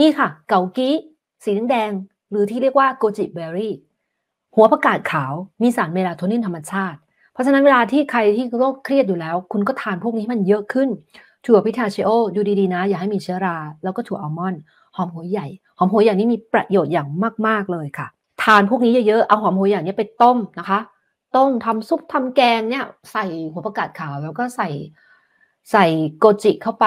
นี่ค่ะเกากี้สีแดงหรือที่เรียกว่าโกจิเบอร์รี่หัวประกาศขาวมีสารเมลาโทนินธรรมชาติ เพราะฉะนั้นเวลาที่ใครที่โรคเครียดอยู่แล้ว คุณก็ทานพวกนี้มันเยอะขึ้น ถั่วพิทาเชโอดูดีๆนะ อย่าให้มีเชื้อรา แล้วก็ถั่วอัลมอนด์หอมหัวใหญ่ หอมหัวใหญ่นี่มีประโยชน์อย่างมากๆเลยค่ะทานพวกนี้เยอะๆเอาหอมหัวใหญ่นี้ไปต้มนะคะ ต้มทำซุปทำแกงเนี่ยใส่หัวประกาศขาวแล้วก็ใส่ใส่โกจิเข้าไป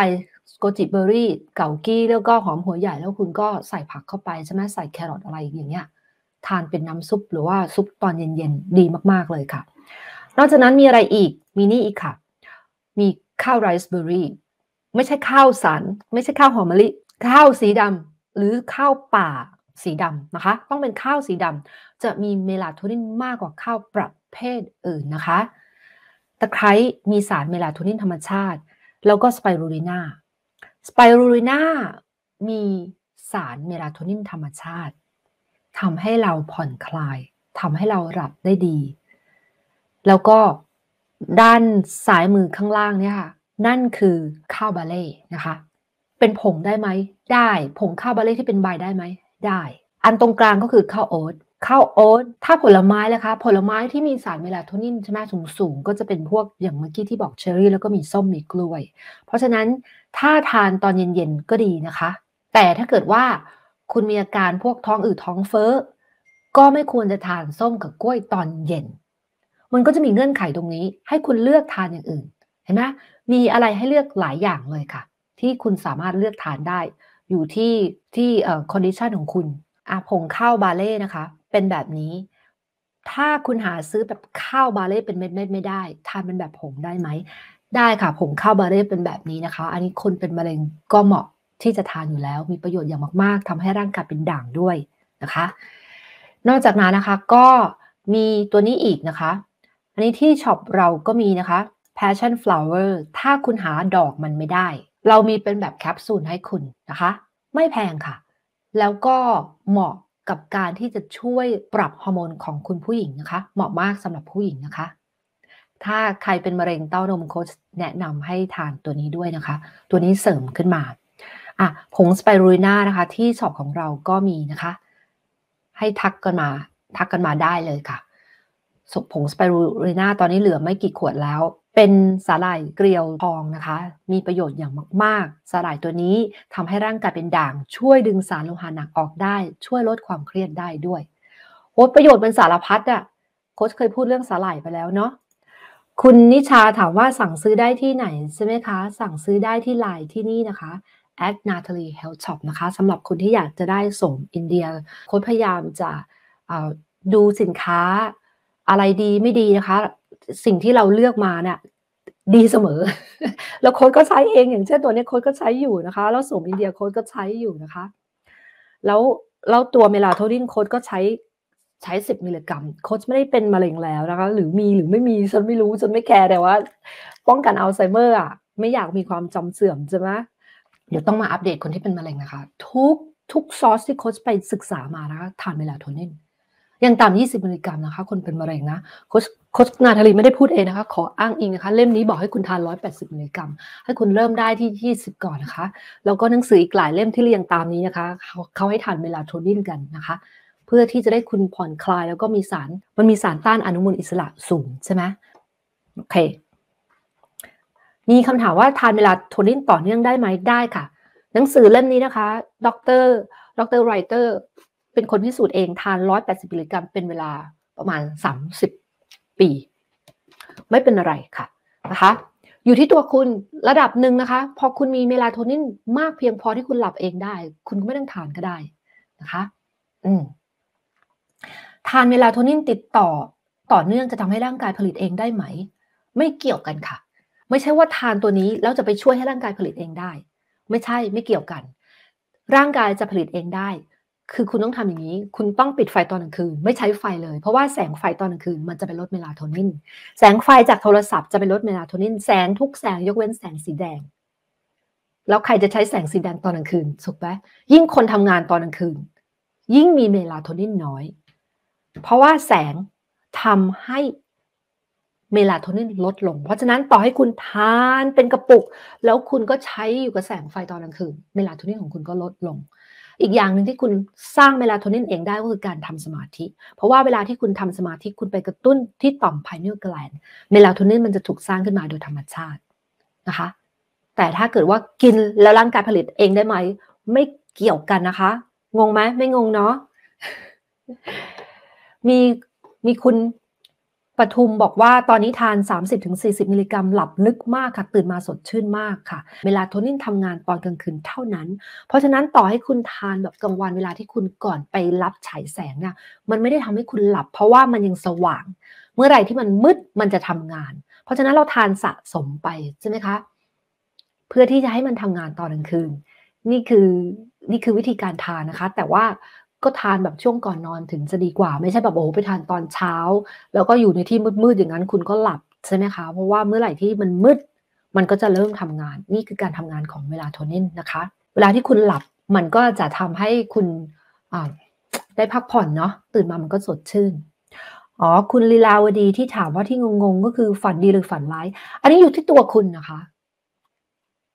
โกจิเบอร์รี่เกากี้แล้วก็หอมหัวใหญ่แล้วคุณก็ใส่ผักเข้าไปใช่ไหมใส่แครอทอะไรอย่างเงี้ยทานเป็นน้ำซุปหรือว่าซุปตอนเย็น ๆ ดีมากๆเลยค่ะ นอกจากนั้นมีอะไรอีกมีนี่อีกค่ะ มีข้าวไรซ์เบอร์รี่ไม่ใช่ข้าวสารไม่ใช่ข้าวหอมมะลิ ข้าวสีดำหรือข้าวป่าสีดำนะคะต้องเป็นข้าวสีดำจะมีเมลาโทนินมากกว่าข้าวประเภทอื่นนะคะตะไคร้มีสารเมลาโทนินธรรมชาติ แล้วก็สไปรูลินาสไปรูลินามีสารเมลาโทนินธรรมชาติทำให้เราผ่อนคลาย ทำให้เราหลับได้ดี แล้วก็ด้านซ้ายมือข้างล่างเนี่ยค่ะ นั่นคือข้าวบาเล่ นะคะ เป็นผงได้ไหม ได้ ผงข้าวบาเล่ที่เป็นใบได้ไหมได้ อันตรงกลางก็คือข้าวโอ๊ต ข้าวโอ๊ต ถ้าผลไม้้วคะ ผลไม้ที่มีสารเมลาโทนินใช่ไหมสูงสูงก็จะเป็นพวกอย่างเมื่อกี้ที่บอกเชอร์รี่แล้วก็มีส้ม มีกล้วย เพราะฉะนั้นถ้าทานตอนเย็นๆก็ดีนะคะ แต่ถ้าเกิดว่าคุณมีอาการพวกท้องอืดท้องเฟ้อก็ไม่ควรจะทานส้มกับกล้วยตอนเย็น มันก็จะมีเงื่อนไขตรงนี้ ให้คุณเลือกทานอย่างอื่น เห็นไหมมีอะไรให้เลือกหลายอย่างเลยค่ะ ที่คุณสามารถเลือกทานได้ อยู่ที่ที่เอ่อคอนดิชันของคุณอาผงข้าวบาเล่นะคะ เป็นแบบนี้ ถ้าคุณหาซื้อแบบข้าวบาเล่เป็นเม็ดๆไม่ได้ ทานเป็นแบบผงได้ไหม ได้ค่ะผงข้าวบาเล่เป็นแบบนี้นะคะ อันนี้คนเป็นมะเร็งก็เหมาะที่จะทานอยู่แล้วมีประโยชน์อย่างมาก ๆ ทำให้ร่างกายเป็นด่างด้วยนะคะ นอกจากนั้นนะคะก็มีตัวนี้อีกนะคะ อันนี้ที่ช็อปเราก็มีนะคะ passion flower ถ้าคุณหาดอกมันไม่ได้ เรามีเป็นแบบแคปซูลให้คุณนะคะ ไม่แพงค่ะ แล้วก็เหมาะกับการที่จะช่วยปรับฮอร์โมนของคุณผู้หญิงนะคะเหมาะมากสำหรับผู้หญิงนะคะ ถ้าใครเป็นมะเร็งเต้านมโคชแนะนำให้ทานตัวนี้ด้วยนะคะ ตัวนี้เสริมขึ้นมาอ่ะผงสไปรูน่านะคะที่ช็อปของเราก็มีนะคะ ให้ทักกันมา ทักกันมาได้เลยค่ะผงสไปรูน่าตอนนี้เหลือไม่กี่ขวดแล้ว เป็นสาหร่ายเกลียวทองนะคะ มีประโยชน์อย่างมากๆสาหร่ายตัวนี้ทำให้ร่างกายเป็นด่างช่วยดึงสารโลหะหนักออกได้ ช่วยลดความเครียดได้ด้วยโอ้ประโยชน์เป็นสารพัดอะ่ะโค้ชเคยพูดเรื่องสาหร่ายไปแล้วเนาะคุณนิชาถามว่าสั่งซื้อได้ที่ไหนใช่ไหมคะ สั่งซื้อได้ที่ไลน์ที่นี่นะคะ at Natalie h e ล l t h Shop นะคะสำหรับคนที่อยากจะได้สมอินเดียโค้ดพยายามจะดูสินค้าอะไรดีไม่ดีนะคะ สิ่งที่เราเลือกมาเนี่ยดีเสมอ แล้วโค้ดก็ใช้เอง อย่างเช่นตัวนี้โค้ดก็ใช้อยู่นะคะ แล้วสมอินเดียโค้ดก็ใช้อยู่นะคะแล้วแล้วตัวเมลาโทนินโค้ดก็ใช้ใช้ 10 มิลลิกรัมโค้ดไม่ได้เป็นมะเร็งแล้วนะคะ หรือมีหรือไม่มีฉันไม่รู้ฉันไม่แคร์แต่ว่า ป้องกันอัลไซเมอร์อ่ะไม่อยากมีความจำเสื่อมใช่ไหมเดี๋ยวต้องมาอัปเดตคนที่เป็นมะเร็งนะคะทุกทุกซอสที่โค้ชไปศึกษามานะคะทานเมลาโทนินยังตาม 20 มิลลิกรัมนะคะ คนเป็นมะเร็งนะโค้ชโค้ชนาทาลีไม่ได้พูดเองนะคะ ขออ้างอิงนะคะ เล่มนี้บอกให้คุณทาน 180 มิลลิกรัมให้คุณเริ่มได้ที่ 20 ก่อนนะคะแล้วก็หนังสืออีกหลายเล่มที่เรียงตามนี้นะคะเขาเขาให้ทานเมลาโทนินกันนะคะ เพื่อที่จะได้คุณผ่อนคลาย แล้วก็มีสาร มันมีสารต้านอนุมูลอิสระสูงใช่ไหมโอเคมีคำถามว่าทานเวลาโทนินต่อเนื่องได้ไหม ได้ค่ะ หนังสือเล่มนี้นะคะ ดรดรไรเตอร์ เป็นคนพิสูจน์เองทาน 180มิลลิกรัมเป็นเวลาประมาณ 30 ปี ไม่เป็นอะไรค่ะ นะคะ อยู่ที่ตัวคุณระดับหนึ่งนะคะพอคุณมีเมลาโทนินมากเพียงพอที่คุณหลับเองได้ คุณก็ไม่ต้องทานก็ได้นะคะ อืมทานเมลาโทนินติดต่อต่อเนื่องจะทำให้ร่างกายผลิตเองได้ไหม ไม่เกี่ยวกันค่ะไม่ใช่ว่าทานตัวนี้แล้วจะไปช่วยให้ร่างกายผลิตเองได้ ไม่ใช่ไม่เกี่ยวกัน ร่างกายจะผลิตเองได้ คือคุณต้องทำอย่างนี้ คุณต้องปิดไฟตอนกลางคืน ไม่ใช้ไฟเลย เพราะว่าแสงไฟตอนกลางคืนมันจะเป็นลดเมลาโทนินแสงไฟจากโทรศัพท์จะเป็นลดเมลาโทนิน แสงทุกแสงยกเว้นแสงสีแดง แล้วใครจะใช้แสงสีแดงตอนกลางคืนสุกไหมยิ่งคนทำงานตอนกลางคืนยิ่งมีเมลาโทนินน้อย เพราะว่าแสงทำให้เมลาโทนินลดลง เพราะฉะนั้นต่อให้คุณทานเป็นกระปุก แล้วคุณก็ใช้อยู่กับแสงไฟตอนกลางคืนเมลาโทนินของคุณก็ลดลง อีกอย่างหนึ่งที่คุณสร้างเมลาโทนินเองได้ก็คือการทำสมาธิ เพราะว่าเวลาที่คุณทำสมาธิคุณไปกระตุ้นที่ต่อมไพเนลแกลนเมลาโทนินมันจะถูกสร้างขึ้นมาโดยธรรมชาตินะคะ แต่ถ้าเกิดว่ากินแล้วร่างกายผลิตเองได้ไหมไม่เกี่ยวกันนะคะ งงไหมไม่งงเนาะมีมีคุณปทุม บอกว่าตอนนี้ทาน 30-40 มิลลิกรัมหลับลึกมากค่ะตื่นมาสดชื่นมากค่ะ เวลาโทนินทำงานตอนกลางคืนเท่านั้น เพราะฉะนั้นต่อให้คุณทานแบบกลางวัน เวลาที่คุณก่อนไปรับฉายแสงเนี่ยมันไม่ได้ทำให้คุณหลับเพราะว่ามันยังสว่าง เมื่อไหร่ที่มันมืดมันจะทำงาน เพราะฉะนั้นเราทานสะสมไปใช่ไหมคะเพื่อที่จะให้มันทำงานตอนกลางคืนนี่คือนี่คือวิธีการทานนะคะ แต่ว่าก็ทานแบบช่วงก่อนนอนถึงจะดีกว่าไม่ใช่แบบโอ้ไปทานตอนเช้า แล้วก็อยู่ในที่มืดๆอย่างนั้นคุณก็หลับใช่ไหมคะเพราะว่าเมื่อไหร่ที่มันมืดมันก็จะเริ่มทำงาน นี่คือการทำงานของเวลาโทนินนะคะ เวลาที่คุณหลับมันก็จะทำให้คุณได้พักผ่อนเนาะตื่นมามันก็สดชื่นอ๋อ คุณลีลาวดีที่ถามว่าที่งงๆ ก็คือฝันดีหรือฝันร้ายอันนี้อยู่ที่ตัวคุณนะคะ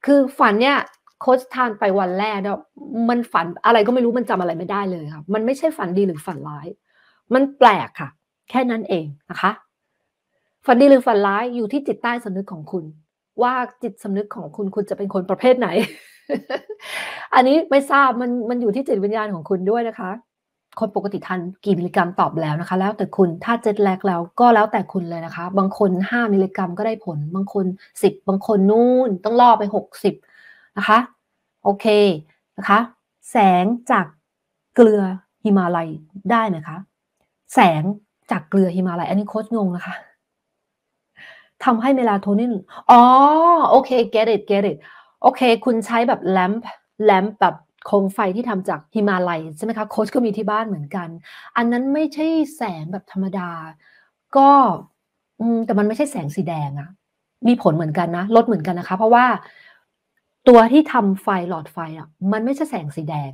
คือฝันเนี่ยโค้ชทานไปวันแรกเนาะ มันฝันอะไรก็ไม่รู้ มันจำอะไรไม่ได้เลยค่ะ มันไม่ใช่ฝันดีหรือฝันร้าย มันแปลกค่ะ แค่นั้นเองนะคะ ฝันดีหรือฝันร้ายอยู่ที่จิตใต้สำนึกของคุณ ว่าจิตสำนึกของคุณคุณจะเป็นคนประเภทไหน อันนี้ ไม่ทราบ มันมันอยู่ที่จิตวิญญาณของคุณด้วยนะคะ คนปกติทานกี่มิลลิกรัมตอบแล้วนะคะ แล้วแต่คุณ ถ้าเจ็ดแลกแล้วก็แล้วแต่คุณเลยนะคะ บางคน 5 มิลลิกรัมก็ได้ผล บางคน10บางคนนู่นต้องล่อไป60ะคะโอเคนะคะ แสงจากเกลือหิมาลัยได้ไหมคะ แสงจากเกลือหิมาลัยอันนี้โคตรงงนะคะทำให้เมลาโทนินอ๋อโอเค get it get it โอเค คุณใช้แบบแลมป์แลมป์แบบโคมไฟที่ทำจากหิมาลัยใช่ไหมคะโค้ชก็มีที่บ้านเหมือนกันอันนั้นไม่ใช่แสงแบบธรรมดา ก็แต่มันไม่ใช่แสงสีแดงอะมีผลเหมือนกันนะลดเหมือนกันนะคะ เพราะว่าตัวที่ทำไฟหลอดไฟอ่ะมันไม่ใช่แสงสีแดง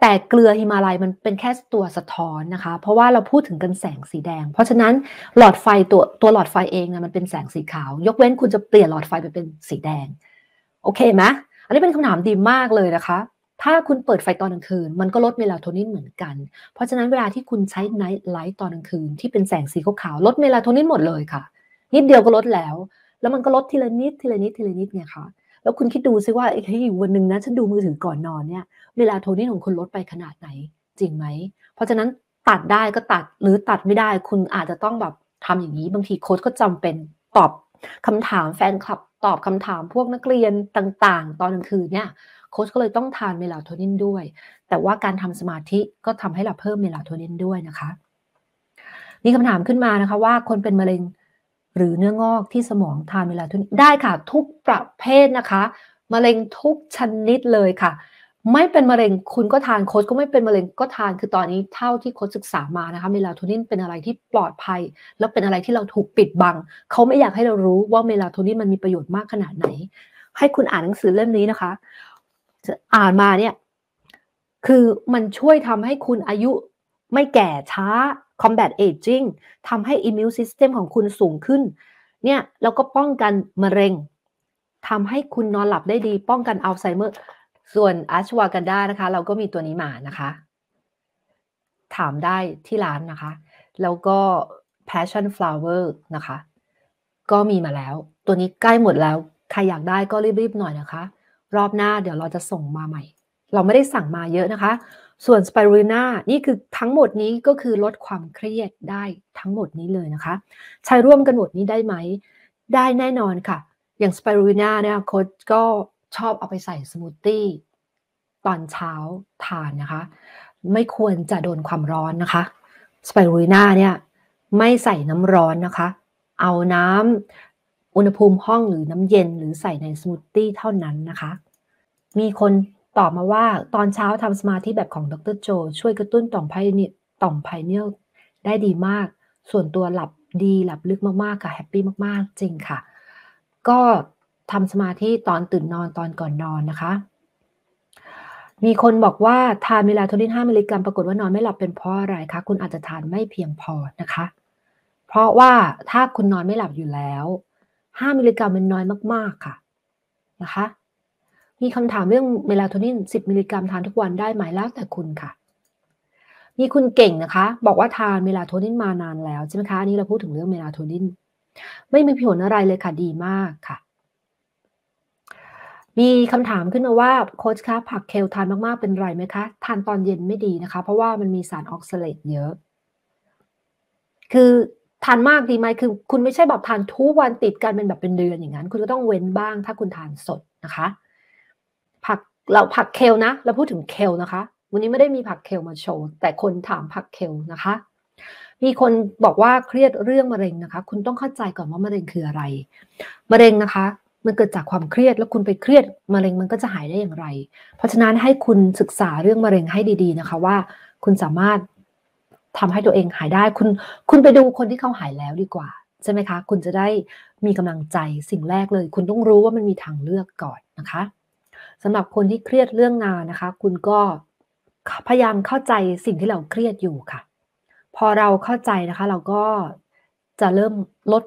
แต่เกลือฮิมาลัยมันเป็นแค่ตัวสะท้อนนะคะเพราะว่าเราพูดถึงกันแสงสีแดง เพราะฉะนั้นหลอดไฟตัวตัวหลอดไฟเองนะมันเป็นแสงสีขาว ยกเว้นคุณจะเปลี่ยนหลอดไฟไปเป็นสีแดงโอเคไหมอันนี้เป็นคำถามดีมากเลยนะคะ ถ้าคุณเปิดไฟตอนกลางคืน มันก็ลดเมลาโทนินเหมือนกันเพราะฉะนั้นเวลาที่คุณใช้ไนท์ไลท์ตอนกลางคืนที่เป็นแสงสีขาวลดเมลาโทนินหมดเลยค่ะนิดเดียวก็ลดแล้ว แล้วมันก็ลดทีละนิดทีละนิดทีละนิด เนี่ยค่ะแล้วคุณคิดดูซิว่าเฮ้ยวันหนึ่งนะฉันดูมือถือก่อน นอนเนี่ยเวลาโทนี่ของคุณลดไปขนาดไหน จริงไหมเพราะฉะนั้นตัดได้ก็ตัดหรือตัดไม่ได้คุณอาจจะต้องแบบทำอย่างนี้ บางทีโค้ชก็จำเป็นตอบคำถามแฟนคลับตอบคำถามพวกนักเรียนต่าง ๆ ตอนกลางคืนเนี่ยโค้ชก็เลยต้องทานเมลาโทนินด้วย แต่ว่าการทำสมาธิก็ทำให้เราเพิ่มเมลาโทนินด้วยนะคะมีคำถามขึ้นมานะคะว่าคนเป็นมะเร็งหรือเนื้องอกที่สมองทานเมลาโทนินได้ค่ะ ทุกประเภทนะคะมะเร็งทุกชนิดเลยค่ะ ไม่เป็นมะเร็งคุณก็ทานโค้ดก็ไม่เป็นมะเร็งก็ทานคือตอนนี้ เท่าที่โค้ดศึกษามานะคะ เมลาโทนินเป็นอะไรที่ปลอดภัย แล้วเป็นอะไรที่เราถูกปิดบังเขาไม่อยากให้เรารู้ว่าเมลาโทนินมันมีประโยชน์มากขนาดไหน ให้คุณอ่านหนังสือเล่มนี้นะคะอ่านมาเนี่ยคือมันช่วยทำให้คุณอายุไม่แก่ช้า combat aging ทำให้ immune system ของคุณสูงขึ้น เนี่ยแล้วก็ป้องกันมะเร็ง ทำให้คุณนอนหลับได้ดี ป้องกันอัลไซเมอร์ ส่วนอัชวากันด้านะคะเราก็มีตัวนี้มานะคะ ถามได้ที่ร้านนะคะ แล้วก็ passion flower นะคะ ก็มีมาแล้ว ตัวนี้ใกล้หมดแล้วใครอยากได้ก็รีบๆหน่อยนะคะ รอบหน้าเดี๋ยวเราจะส่งมาใหม่ เราไม่ได้สั่งมาเยอะนะคะส่วนสไปรูน่านี่คือทั้งหมดนี้ก็คือลดความเครียดได้ทั้งหมดนี้เลยนะคะ ใช้ร่วมกันหมดนี้ได้ไหม ได้แน่นอนค่ะ อย่างสไปรูน่าเนี่ยโค้ชก็ชอบเอาไปใส่สมูทตี้ตอนเช้าทานนะคะ ไม่ควรจะโดนความร้อนนะคะสไปรูน่าเนี่ยไม่ใส่น้ำร้อนนะคะ เอาน้ำอุณหภูมิห้องหรือน้ำเย็นหรือใส่ในสมูทตี้เท่านั้นนะคะ มีคนตอบมาว่าตอนเช้าทำสมาธิแบบของดรโจ ช่วยกระตุ้นต่อมไพนิต่อมไพเนียลได้ดีมาก ส่วนตัวหลับดีหลับลึกมากๆค่ะแฮปปี้มากๆจริงค่ะ ก็ทำสมาธิตอนตื่นนอนตอนก่อนนอนนะคะ มีคนบอกว่าทานเวลาทุนิน5มิลลิกรัมปรากฏว่านอนไม่หลับเป็นเพราะอะไรคะคุณอาจจะทานไม่เพียงพอนะคะ เพราะว่าถ้าคุณนอนไม่หลับอยู่แล้ว5มิลลิกรัมมันน้อยมากๆค่ะนะคะมีคำถามเรื่องเมลาโทนิน10มิลลิกรัมทานทุกวันได้ไหมแล้วแต่คุณค่ะมีคุณเก่งนะคะ บอกว่าทานเมลาโทนินมานานแล้วใช่ไหมคะอันนี้เราพูดถึงเรื่องเมลาโทนินไม่มีผลอะไรเลยค่ะดีมากค่ะ มีคำถามขึ้นมาว่าโค้ชคะผักเคลทานมากๆเป็นไรไหมคะทานตอนเย็นไม่ดีนะคะเพราะว่ามันมีสารออกซาเลตเยอะ คือทานมากดีไหมคือ คุณไม่ใช่แบบทานทุกวันติดกันเป็นแบบเป็นเดือนอย่างนั้น คุณก็ต้องเว้นบ้าง ถ้าคุณทานสดนะคะเราผักเคลนะเราพูดถึงเคลนะคะ วันนี้ไม่ได้มีผักเคลมาโชว์แต่คนถามผักเคลนะคะ มีคนบอกว่าเครียดเรื่องมะเร็งนะคะ คุณต้องเข้าใจก่อนว่ามะเร็งคืออะไร มะเร็งนะคะ มันเกิดจากความเครียดแล้วคุณไปเครียดมะเร็งมันก็จะหายได้อย่างไร เพราะฉะนั้นให้คุณศึกษาเรื่องมะเร็งให้ดี ๆนะคะ ว่าคุณสามารถทำให้ตัวเองหายได้คุณคุณไปดูคนที่เขาหายแล้วดีกว่าใช่ไหมคะ คุณจะได้มีกำลังใจสิ่งแรกเลย คุณต้องรู้ว่ามันมีทางเลือกก่อนนะคะสำหรับคนที่เครียดเรื่องงานนะคะ คุณก็พยายามเข้าใจสิ่งที่เราเครียดอยู่ค่ะ พอเราเข้าใจนะคะ เราก็จะเริ่มลด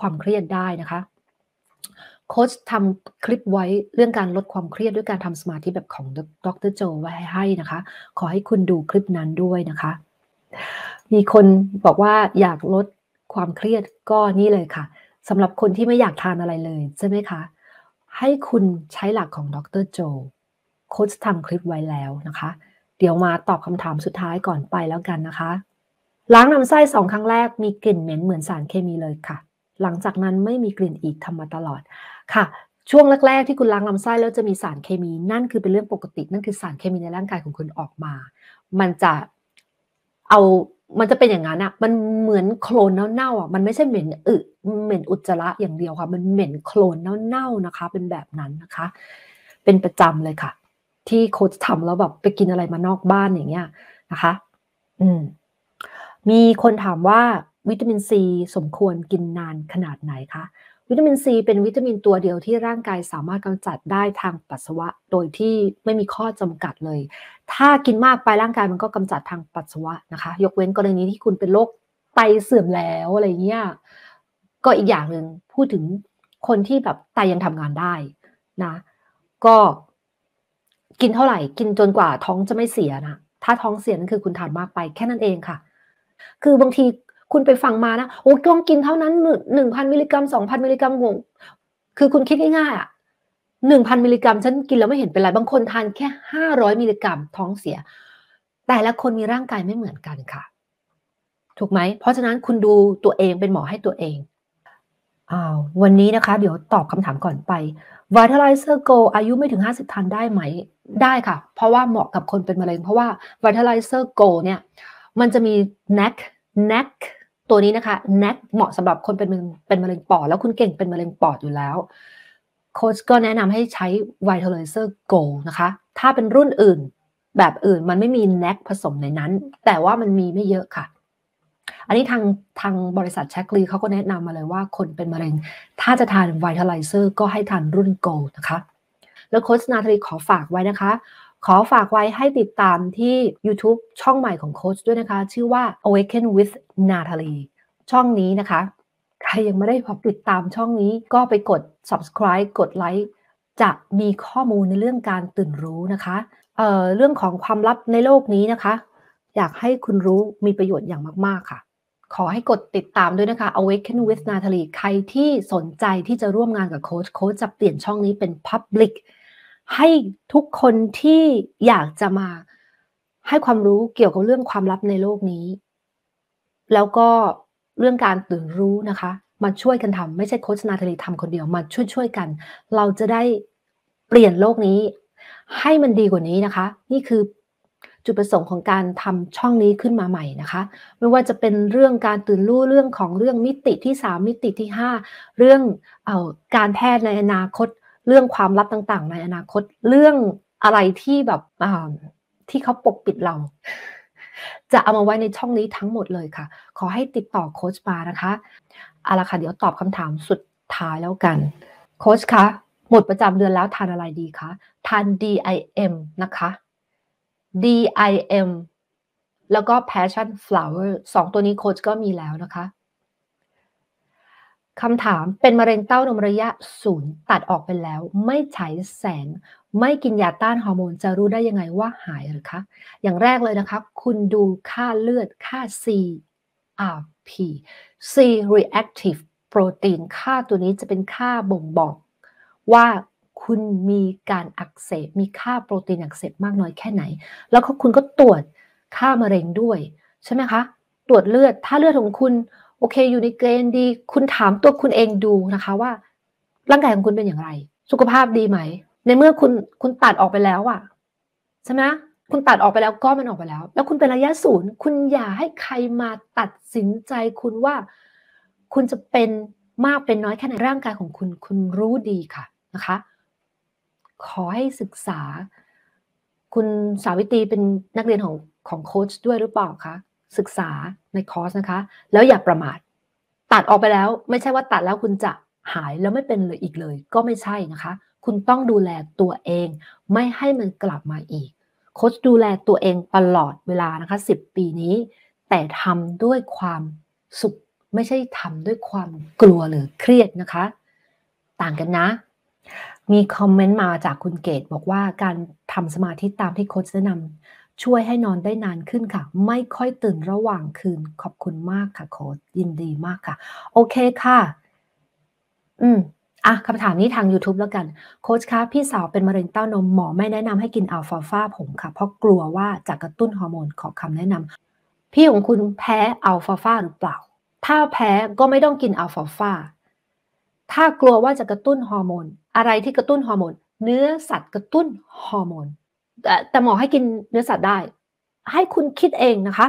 ความเครียดได้นะคะโค้ชทำคลิปไว้เรื่องการลดความเครียดด้วยการทำสมาธิแบบของดรโจไว้ให้นะคะ ขอให้คุณดูคลิปนั้นด้วยนะคะ มีคนบอกว่าอยากลดความเครียดก็นี่เลยค่ะสำหรับคนที่ไม่อยากทานอะไรเลย ใช่ไหมคะให้คุณใช้หลักของดรโจโค้ชทำคลิปไว้แล้วนะคะ เดี๋ยวมาตอบคำถามสุดท้ายก่อนไปแล้วกันนะคะ ล้างลำไส้สองครั้งแรกมีกลิ่นเหม็นเหมือนสารเคมีเลยค่ะ หลังจากนั้นไม่มีกลิ่นอีกทำมาตลอดค่ะ ช่วงแรกๆที่คุณล้างลำไส้แล้วจะมีสารเคมี นั่นคือเป็นเรื่องปกติ นั่นคือสารเคมีในร่างกายของคุณออกมา มันจะเอามันจะเป็นอย่างนั้นอะมันเหมือนโคลนเน่าๆอะมันไม่ใช่เหม็นอึเหม็นอุจจาระอย่างเดียวค่ะ มันเหม็นโคลนเน่าๆนะคะ เป็นแบบนั้นนะคะ เป็นประจำเลยค่ะ ที่โค้ชทำแล้วแบบไปกินอะไรมานอกบ้านอย่างเงี้ยนะคะ อืม มีคนถามว่าวิตามินซีสมควรกินนานขนาดไหนคะวิตามินซีเป็นวิตามินตัวเดียวที่ร่างกายสามารถกำจัดได้ทางปัสสาวะโดยที่ไม่มีข้อจำกัดเลย ถ้ากินมากไปร่างกายมันก็กำจัดทางปัสสาวะนะคะ ยกเว้นกรณีที่คุณเป็นโรคไตเสื่อมแล้วอะไรเงี้ย ก็อีกอย่างหนึ่งพูดถึงคนที่แบบไตยังทำงานได้นะ ก็กินเท่าไหร่ กินจนกว่าท้องจะไม่เสียนะ ถ้าท้องเสียนั่นคือคุณทานมากไป แค่นั้นเองค่ะ คือบางทีคุณไปฟังมานะ โอ้ต้องกินเท่านั้นหนึ่งพันมิลลิกรัมสองพันมิลลิกรัมงงคือคุณคิดง่ายๆอ่ะหนึ่งพันมิลลิกรัมฉันกินแล้วไม่เห็นเป็นไร บางคนทานแค่ห้าร้อยมิลลิกรัมท้องเสีย แต่ละคนมีร่างกายไม่เหมือนกันค่ะ ถูกไหม เพราะฉะนั้นคุณดูตัวเองเป็นหมอให้ตัวเองอ้าว วันนี้นะคะ เดี๋ยวตอบคำถามก่อนไป v i t a l i อร์ Go อายุไม่ถึง 50ทานได้ไหม ได้ค่ะ เพราะว่าเหมาะกับคนเป็นมะเร็ง เพราะว่า v i t a l i อร์ Go เนี่ย มันจะมี n e c n e c ตัวนี้นะคะแนกเหมาะสำหรับคนเป็นเป็นมะเร็งปอดแล้วคุณเก่งเป็นมะเร็งปอดอยู่แล้วโค้ชก็แนะนำให้ใช้ไวท์เทเลเซอร์โกนะคะ ถ้าเป็นรุ่นอื่นแบบอื่นมันไม่มีแนกผสมในนั้น แต่ว่ามันมีไม่เยอะค่ะ อันนี้ทางทางบริษัทแชคลีเขาก็แนะนำมาเลยว่าคนเป็นมะเร็ง ถ้าจะทานไวท์เทเลเซอร์ก็ให้ทานรุ่นโกนะคะ แล้วโค้ชนาทรีขอฝากไว้นะคะขอฝากไว้ให้ติดตามที่ YouTube ช่องใหม่ของโค้ชด้วยนะคะ ชื่อว่า Awaken with Natalie ช่องนี้นะคะ ใครยังไม่ได้พอติดตามช่องนี้ ก็ไปกด subscribe กดไลค์จะมีข้อมูลในเรื่องการตื่นรู้นะคะเเรื่องของความลับในโลกนี้นะคะ อยากให้คุณรู้มีประโยชน์อย่างมากๆค่ะ ขอให้กดติดตามด้วยนะคะ Awaken with Natalie ใครที่สนใจที่จะร่วมงานกับโค้ชโค้ชจะเปลี่ยนช่องนี้เป็น Public ให้ทุกคนที่อยากจะมาให้ความรู้เกี่ยวกับเรื่องความลับในโลกนี้ แล้วก็เรื่องการตื่นรู้นะคะมาช่วยกันทำไม่ใช่โคชนาทะเลทำคนเดียวมาช่วยช่วยกัน เราจะได้เปลี่ยนโลกนี้ ให้มันดีกว่านี้นะคะ นี่คือจุดประสงค์ของการทำช่องนี้ขึ้นมาใหม่นะคะไม่ว่าจะเป็นเรื่องการตื่นรู้เรื่องของเรื่องมิติที่ 3 มิติที่ 5 เรื่องเอ่อการแพทย์ในอนาคตเรื่องความลับต่างๆ ในอนาคต เรื่องอะไรที่แบบที่เขาปกปิดเรา จะเอามาไว้ในช่องนี้ทั้งหมดเลยค่ะ ขอให้ติดต่อโค้ชมานะคะเอาละค่ะ เดี๋ยวตอบคำถามสุดท้ายแล้วกัน โค้ชคะ หมดประจำเดือนแล้วทานอะไรดีคะ ทาน DIM นะคะ DIM แล้วก็ Passion Flower สองตัวนี้โค้ชก็มีแล้วนะคะคำถามเป็นมะเร็งเต้า นมระยะศูนย์ตัดออกไปแล้ว ไม่ใช้แสงไม่กินยาต้านฮอร์โมนจะรู้ได้ยังไงว่าหายหรือคะ อย่างแรกเลยนะคะคุณดูค่าเลือดค่า CRP C reactive protein ค่าตัวนี้จะเป็นค่าบ่งบอก ว่าคุณมีการอักเสบ มีค่าโปรตีนอักเสบมากน้อยแค่ไหน แล้วคุณก็ตรวจค่ามะเร็งด้วย ใช่ไหมคะ ตรวจเลือดถ้าเลือดของคุณโอเคอยู่ในเกณฑ์ดี คุณถามตัวคุณเองดูนะคะว่า ร่างกายของคุณเป็นอย่างไร สุขภาพดีไหม ในเมื่อคุณคุณตัดออกไปแล้วอะใช่ไหมคุณตัดออกไปแล้วก็มันออกไปแล้ว แล้วคุณเป็นระยะศูนย์ คุณอย่าให้ใครมาตัดสินใจคุณว่า คุณจะเป็นมากเป็นน้อยแค่ไหนร่างกายของคุณ คุณรู้ดีค่ะนะคะขอให้ศึกษา คุณสาวิตรีเป็นนักเรียนของของโค้ชด้วยหรือเปล่าคะศึกษาในคอร์สนะคะ แล้วอย่าประมาทตัดออกไปแล้ว ไม่ใช่ว่าตัดแล้วคุณจะหาย แล้วไม่เป็นเลยอีกเลย ก็ไม่ใช่นะคะ คุณต้องดูแลตัวเอง ไม่ให้มันกลับมาอีกโค้ชดูแลตัวเองตลอดเวลานะคะ 10 ปีนี้ แต่ทำด้วยความสุข ไม่ใช่ทำด้วยความกลัวหรือเครียดนะคะ ต่างกันนะ มีคอมเมนต์มาจากคุณเกตบอกว่าการทำสมาธิตามที่โค้ชแนะนำช่วยให้นอนได้นานขึ้นค่ะ ไม่ค่อยตื่นระหว่างคืน ขอบคุณมากค่ะโค้ดยินดีมากค่ะ โอเคค่ะ อืมอ่ะคำถามนี้ทาง YouTube แล้วกันโค้ชคะพี่สาวเป็นมะเร็งเต้านมหมอไม่แนะนำให้กินอัลฟาฟาผงค่ะ เพราะกลัวว่าจะกระตุ้นฮอร์โมนขอคำแนะนำพี่ของคุณแพ้อัลฟาฟาหรือเปล่า ถ้าแพ้ก็ไม่ต้องกินอัลฟาฟาถ้ากลัวว่าจะกระตุ้นฮอร์โมน อะไรที่กระตุ้นฮอร์โมน เนื้อสัตว์กระตุ้นฮอร์โมนแต่หมอให้กินเนื้อสัตว์ได้ ให้คุณคิดเองนะคะ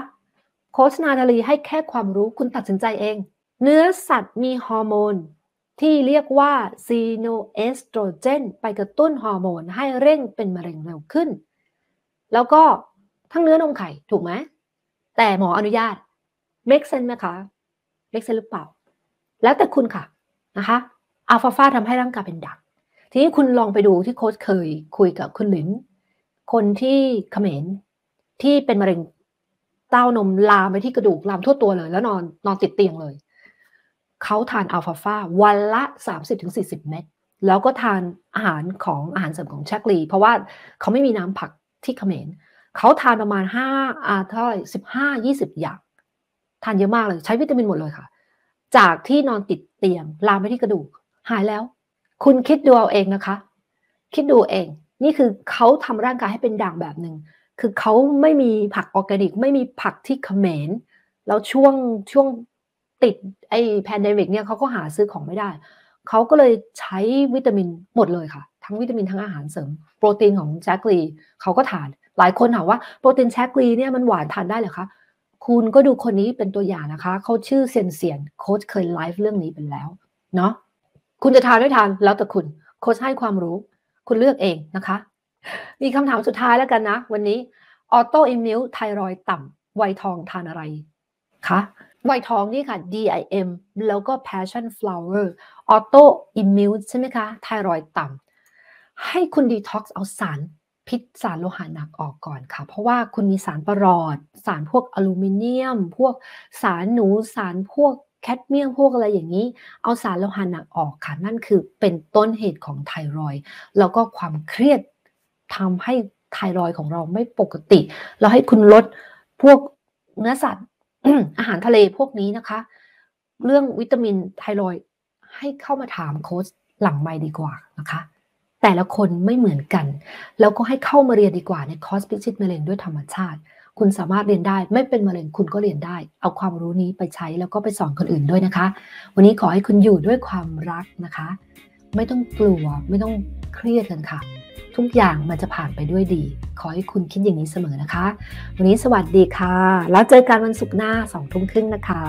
โคชนาตาลีให้แค่ความรู้คุณตัดสินใจเอง เนื้อสัตว์มีฮอร์โมน ที่เรียกว่าซีโนเอสโตรเจนไปกระตุ้นฮอร์โมนให้เร่งเป็นมะเร็งเร็วขึ้น แล้วก็ทั้งเนื้อนมไข่ถูกไหม แต่หมออนุญาตเมกเซนไหมคะเมกเซนหรือเปล่า แล้วแต่คุณค่ะนะคะอัลฟาฟาทำให้ร่างกายเป็นดัก ทีนี้คุณลองไปดูที่โค้ชเคยคุยกับคุณหลินคนที่เขมรที่เป็นมะเร็งเต้านมลามไปที่กระดูกลามทั่วตัวเลย แล้วนอนนอนติดเตียงเลยเขาทานอัลฟาฟาวันละ30-40เม็ดแล้วก็ทานอาหารของอาหารเสริมของแชักลีเพราะว่าเขาไม่มีน้ำผักที่เขมรเขาทานประมาณห้าอาเท่าไหร่สิบห้ายี่สิบอย่าง ทานเยอะมากเลย ใช้วิตามินหมดเลยค่ะ จากที่นอนติดเตียงลามไปที่กระดูก หายแล้ว คุณคิดดูเอาเองนะคะ คิดดูเองนี่คือเขาทำร่างกายให้เป็นด่างแบบหนึ่ง คือเขาไม่มีผักออร์แกนิก ไม่มีผักที่เขมรแล้วช่วงช่วงติดไอ้แพนเดมิกเนี่ยเขาก็หาซื้อของไม่ได้ เขาก็เลยใช้วิตามินหมดเลยค่ะ ทั้งวิตามินทั้งอาหารเสริม โปรตีนของแจ็คลีเขาก็ทาน หลายคนถามว่าโปรตีนแจ็คลีเนี่ยมันหวานทานได้เหรอคะ คุณก็ดูคนนี้เป็นตัวอย่างนะคะ เขาชื่อเซียนเซียนโค้ชเคยไลฟ์เรื่องนี้เป็นแล้ว เนาะ คุณจะทานไม่ทานแล้วแต่คุณ โค้ชให้ความรู้คุณเลือกเองนะคะ มีคำถามสุดท้ายแล้วกันนะ วันนี้ออโตอิมนิวไทรอยต่ำไวทองทานอะไรคะไวทองนี่ค่ะ DIM แล้วก็ Passion Flower ออโตอิม u ิวใช่ไหมคะ ไทรอยต่ำให้คุณดีท็อกซ์เอาสารพิษสารโลหะหนักออกก่อนค่ะ เพราะว่าคุณมีสารประหลอด สารพวกอลูมิเนียม พวกสารหนูสารพวกแคดเมียมพวกอะไรอย่างนี้ เอาสารโลหะหนัก ออกค่ะนั่นคือเป็นต้นเหตุของไทรอยแล้วก็ความเครียดทำให้ไทรอยของเราไม่ปกติ เราให้คุณลดพวกเนื้อสัตว์อาหารทะเลพวกนี้นะคะ เรื่องวิตามินไทรอยให้เข้ามาถามโค้ชหลังไม่ดีกว่านะคะ แต่ละคนไม่เหมือนกันแล้วก็ให้เข้ามาเรียนดีกว่าในคอร์สพิชิตมะเร็งด้วยธรรมชาติคุณสามารถเรียนได้ ไม่เป็นมะเร็งคุณก็เรียนได้ เอาความรู้นี้ไปใช้แล้วก็ไปสอนคนอื่นด้วยนะคะ วันนี้ขอให้คุณอยู่ด้วยความรักนะคะ ไม่ต้องกลัว ไม่ต้องเครียดกันค่ะ ทุกอย่างมันจะผ่านไปด้วยดี ขอให้คุณคิดอย่างนี้เสมอนะคะ วันนี้สวัสดีค่ะ แล้วเจอกันวันศุกร์หน้าสองทุ่มครึ่งนะคะ